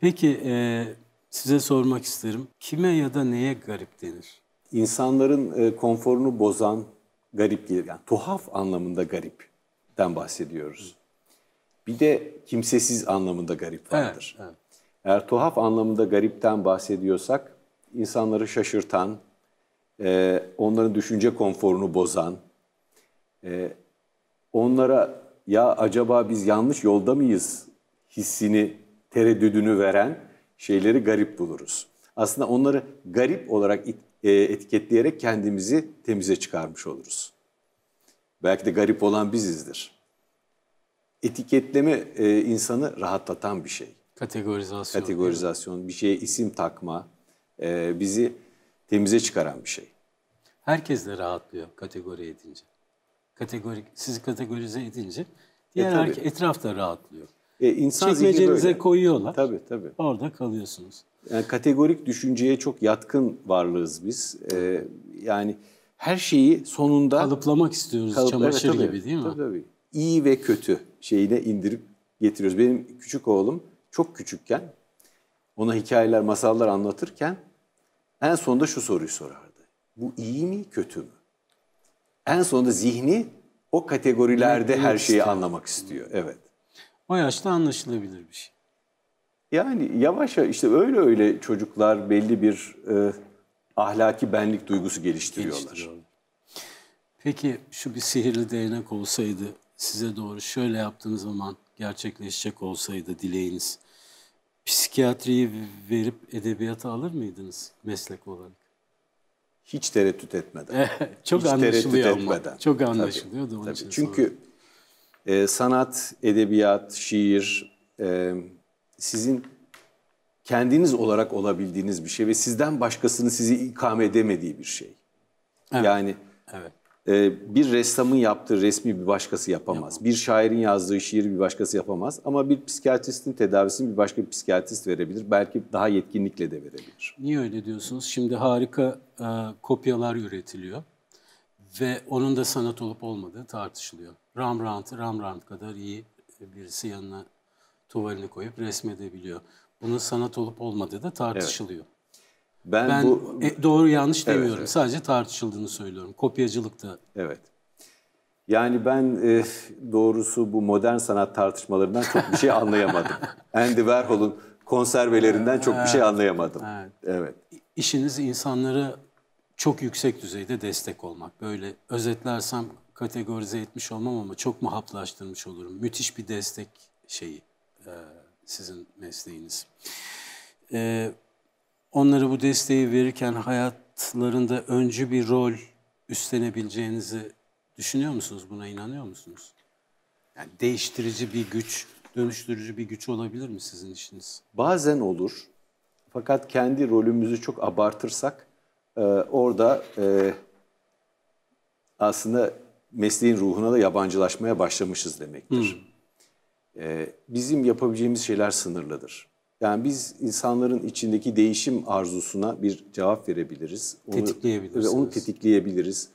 Peki
e, size sormak isterim. Kime ya da neye garip denir?
İnsanların e, konforunu bozan garip gelir. Yani tuhaf anlamında garipten bahsediyoruz. Bir de kimsesiz anlamında garip vardır. Evet, evet. Eğer tuhaf anlamında garipten bahsediyorsak insanları şaşırtan, e, onların düşünce konforunu bozan, e, onlara ya acaba biz yanlış yolda mıyız hissini, tereddüdünü veren şeyleri garip buluruz. Aslında onları garip olarak e, etiketleyerek kendimizi temize çıkarmış oluruz. Belki de garip olan bizizdir. Etiketleme e, insanı rahatlatan bir şey. Kategorizasyon. Kategorizasyon, bir şeye isim takma, e, bizi temize çıkaran bir şey.
Herkes de rahatlıyor kategori edince. Kategori, sizi kategorize edince e, diğer e, tabii. etraf
da rahatlıyor. E, insan Çekmecenize koyuyorlar. Tabii tabii. Orada kalıyorsunuz. Yani kategorik düşünceye çok yatkın varlığız biz. Ee, yani her şeyi sonunda... Kalıplamak istiyoruz kalıp, çamaşır evet, tabii, gibi değil mi? Tabii tabii. İyi ve kötü şeyine indirip getiriyoruz. Benim küçük oğlum çok küçükken ona hikayeler, masallar anlatırken en sonunda şu soruyu sorardı. Bu iyi mi, kötü mü? En sonunda zihni o kategorilerde her şeyi istiyor. anlamak istiyor. Evet. O
yaşta anlaşılabilir bir şey.
Yani yavaş yavaş işte öyle öyle çocuklar belli bir e, ahlaki benlik duygusu geliştiriyorlar.
Peki şu bir sihirli değnek olsaydı size doğru şöyle yaptığınız zaman gerçekleşecek olsaydı dileğiniz psikiyatriyi verip edebiyata alır
mıydınız
meslek olarak?
Hiç tereddüt etmeden. Eh, çok Hiç anlaşılıyor tereddüt ama. etmeden. Çok anlaşılıyor da onun tabii. için. Çünkü e, sanat, edebiyat, şiir e, sizin kendiniz olarak olabildiğiniz bir şey ve sizden başkasının sizi ikame edemediği bir şey. Evet. Yani evet. Ee, bir ressamın yaptığı resmi bir başkası yapamaz. Yapam. Bir şairin yazdığı şiiri bir başkası yapamaz. Ama bir psikiyatristin tedavisini bir başka bir psikiyatrist verebilir. Belki daha yetkinlikle de verebilir.
Niye öyle diyorsunuz? Şimdi harika e, kopyalar üretiliyor. Ve onun da sanat olup olmadığı tartışılıyor. Rembrandt'ı Rembrandt kadar iyi birisi yanına tuvalini koyup resmedebiliyor. Bunun sanat olup olmadığı da tartışılıyor. Evet.
Ben, ben bu... e, doğru yanlış demiyorum. evet.
Sadece tartışıldığını söylüyorum. Kopyacılık da.
Evet. Yani ben e, doğrusu bu modern sanat tartışmalarından çok bir şey anlayamadım. Andy Warhol'un konservelerinden çok evet. bir şey anlayamadım. Evet. evet.
İşiniz insanlara çok yüksek düzeyde destek olmak. Böyle özetlersem kategorize etmiş olmam ama çok mu haplaştırmış olurum. Müthiş bir destek şeyi e, sizin mesleğiniz. Evet onlara bu desteği verirken hayatlarında öncü bir rol üstlenebileceğinizi düşünüyor musunuz? Buna inanıyor musunuz? Yani değiştirici bir güç, dönüştürücü bir güç olabilir mi sizin işiniz?
Bazen olur. Fakat kendi rolümüzü çok abartırsak e, orada e, aslında mesleğin ruhuna da yabancılaşmaya başlamışız demektir. Hmm. E, bizim yapabileceğimiz şeyler sınırlıdır. Yani biz insanların içindeki değişim arzusuna bir cevap verebiliriz. tetikleyebiliriz. Ve onu tetikleyebiliriz.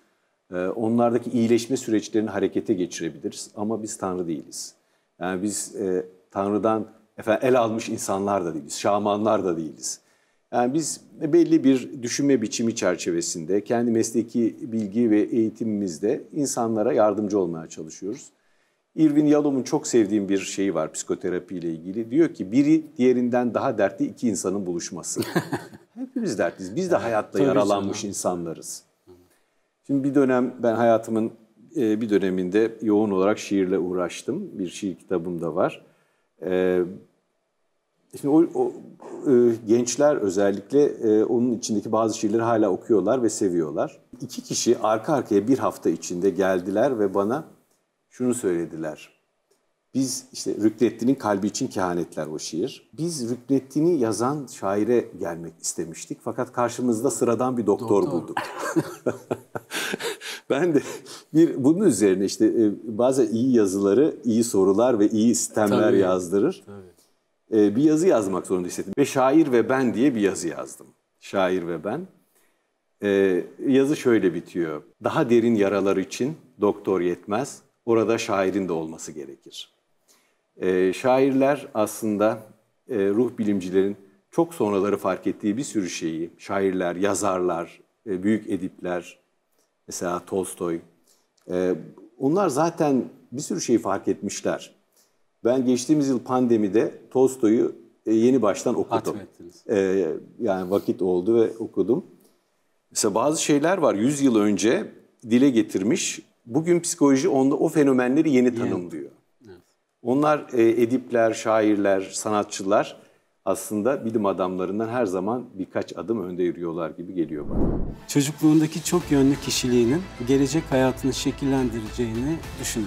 Ee, onlardaki iyileşme süreçlerini harekete geçirebiliriz. Ama biz Tanrı değiliz. Yani biz e, Tanrı'dan efendim, el almış insanlar da değiliz. Şamanlar da değiliz. Yani biz belli bir düşünme biçimi çerçevesinde kendi mesleki bilgi ve eğitimimizde insanlara yardımcı olmaya çalışıyoruz. Irvin Yalom'un çok sevdiğim bir şeyi var psikoterapiyle ilgili. Diyor ki biri diğerinden daha dertli iki insanın buluşması. Hepimiz dertliyiz. Biz de hayatta yaralanmış insanlarız. Şimdi bir dönem ben hayatımın e, bir döneminde yoğun olarak şiirle uğraştım. Bir şiir kitabım da var. E, şimdi o, o e, gençler özellikle onun içindeki bazı şiirleri hala okuyorlar ve seviyorlar. İki kişi arka arkaya bir hafta içinde geldiler ve bana şunu söylediler. Biz işte Rüknettin'in kalbi için kehanetler o şiir. Biz Rüknettin'i yazan şaire gelmek istemiştik. Fakat karşımızda sıradan bir doktor, doktor. bulduk. ben de bir bunun üzerine işte e, bazen iyi yazıları, iyi sorular ve iyi sistemler Tabii. yazdırır.
Tabii.
E, bir yazı yazmak zorunda hissettim. Ve şair ve ben diye bir yazı yazdım. Şair ve ben. E, yazı şöyle bitiyor. Daha derin yaralar için doktor yetmez, orada şairin de olması gerekir. E, şairler aslında e, ruh bilimcilerin çok sonraları fark ettiği bir sürü şeyi, şairler, yazarlar, e, büyük edipler, mesela Tolstoy, e, onlar zaten bir sürü şeyi fark etmişler. Ben geçtiğimiz yıl pandemide Tolstoy'u e, yeni baştan okudum. E, yani vakit oldu ve okudum. Mesela bazı şeyler var 100 yıl önce dile getirmiş bugün psikoloji onda o fenomenleri yeni tanımlıyor. Evet. Onlar e, edipler, şairler, sanatçılar aslında bilim adamlarından her zaman birkaç adım önde yürüyorlar gibi geliyor bana.
Çocukluğundaki çok yönlü kişiliğinin gelecek hayatını şekillendireceğini
düşünür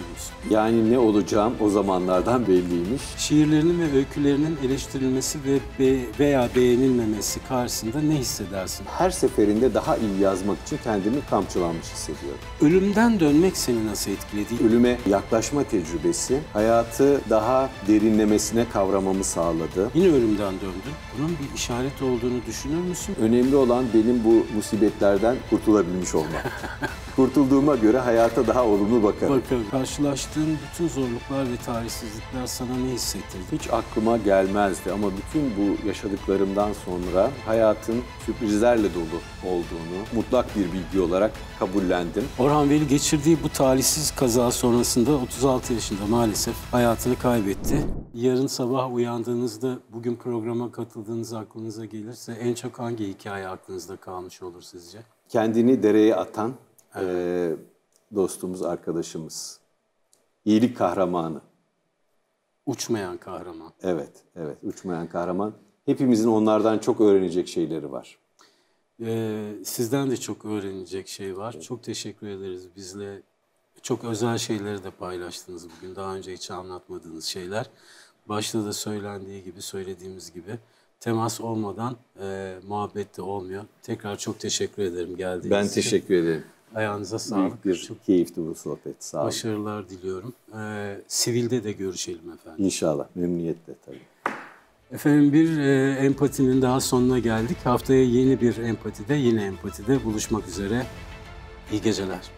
Yani ne olacağım o zamanlardan belliymiş.
Şiirlerinin ve öykülerinin eleştirilmesi ve be veya beğenilmemesi karşısında ne
hissedersin? Her seferinde daha iyi yazmak için kendimi kamçılanmış hissediyorum. Ölümden dönmek seni nasıl etkiledi? Ölüme yaklaşma tecrübesi hayatı daha derinlemesine kavramamı sağladı. Yine ölümden oradan döndün.
Bunun bir işaret olduğunu düşünür müsün?
Önemli olan benim bu musibetlerden kurtulabilmiş olmam. Kurtulduğuma göre hayata daha olumlu bakarım.
Bakalım. Karşılaştığın bütün zorluklar ve tarihsizlikler sana ne hissettirdi?
Hiç aklıma gelmezdi ama bütün bu yaşadıklarımdan sonra hayatın sürprizlerle dolu olduğunu mutlak bir bilgi olarak kabullendim. Orhan Veli geçirdiği
bu talihsiz kaza sonrasında 36 yaşında maalesef hayatını kaybetti. Yarın sabah uyandığınızda bugün programa katıldığınız aklınıza gelirse en çok hangi hikaye aklınızda kalmış olur sizce?
Kendini dereye atan evet. e, dostumuz, arkadaşımız. İyilik kahramanı. Uçmayan kahraman. Evet, evet. Uçmayan kahraman. Hepimizin onlardan çok öğrenecek şeyleri var.
Ee, sizden de çok öğrenecek şey var. Evet. Çok teşekkür ederiz bizle. Çok özel şeyleri de paylaştınız bugün. Daha önce hiç anlatmadığınız şeyler. Başta da söylendiği gibi, söylediğimiz gibi temas olmadan e, muhabbet de olmuyor. Tekrar çok teşekkür ederim geldiğiniz ben için. Ben teşekkür ederim. Ayağınıza sağlık. Büyük
bir çok keyifli bu sohbet. Sağ olun.
Başarılar diliyorum. Ee, sivilde de görüşelim
efendim. İnşallah. Memnuniyetle
tabii. Efendim bir e, empatinin daha sonuna geldik. Haftaya yeni bir empatide, yine empatide buluşmak üzere. İyi geceler.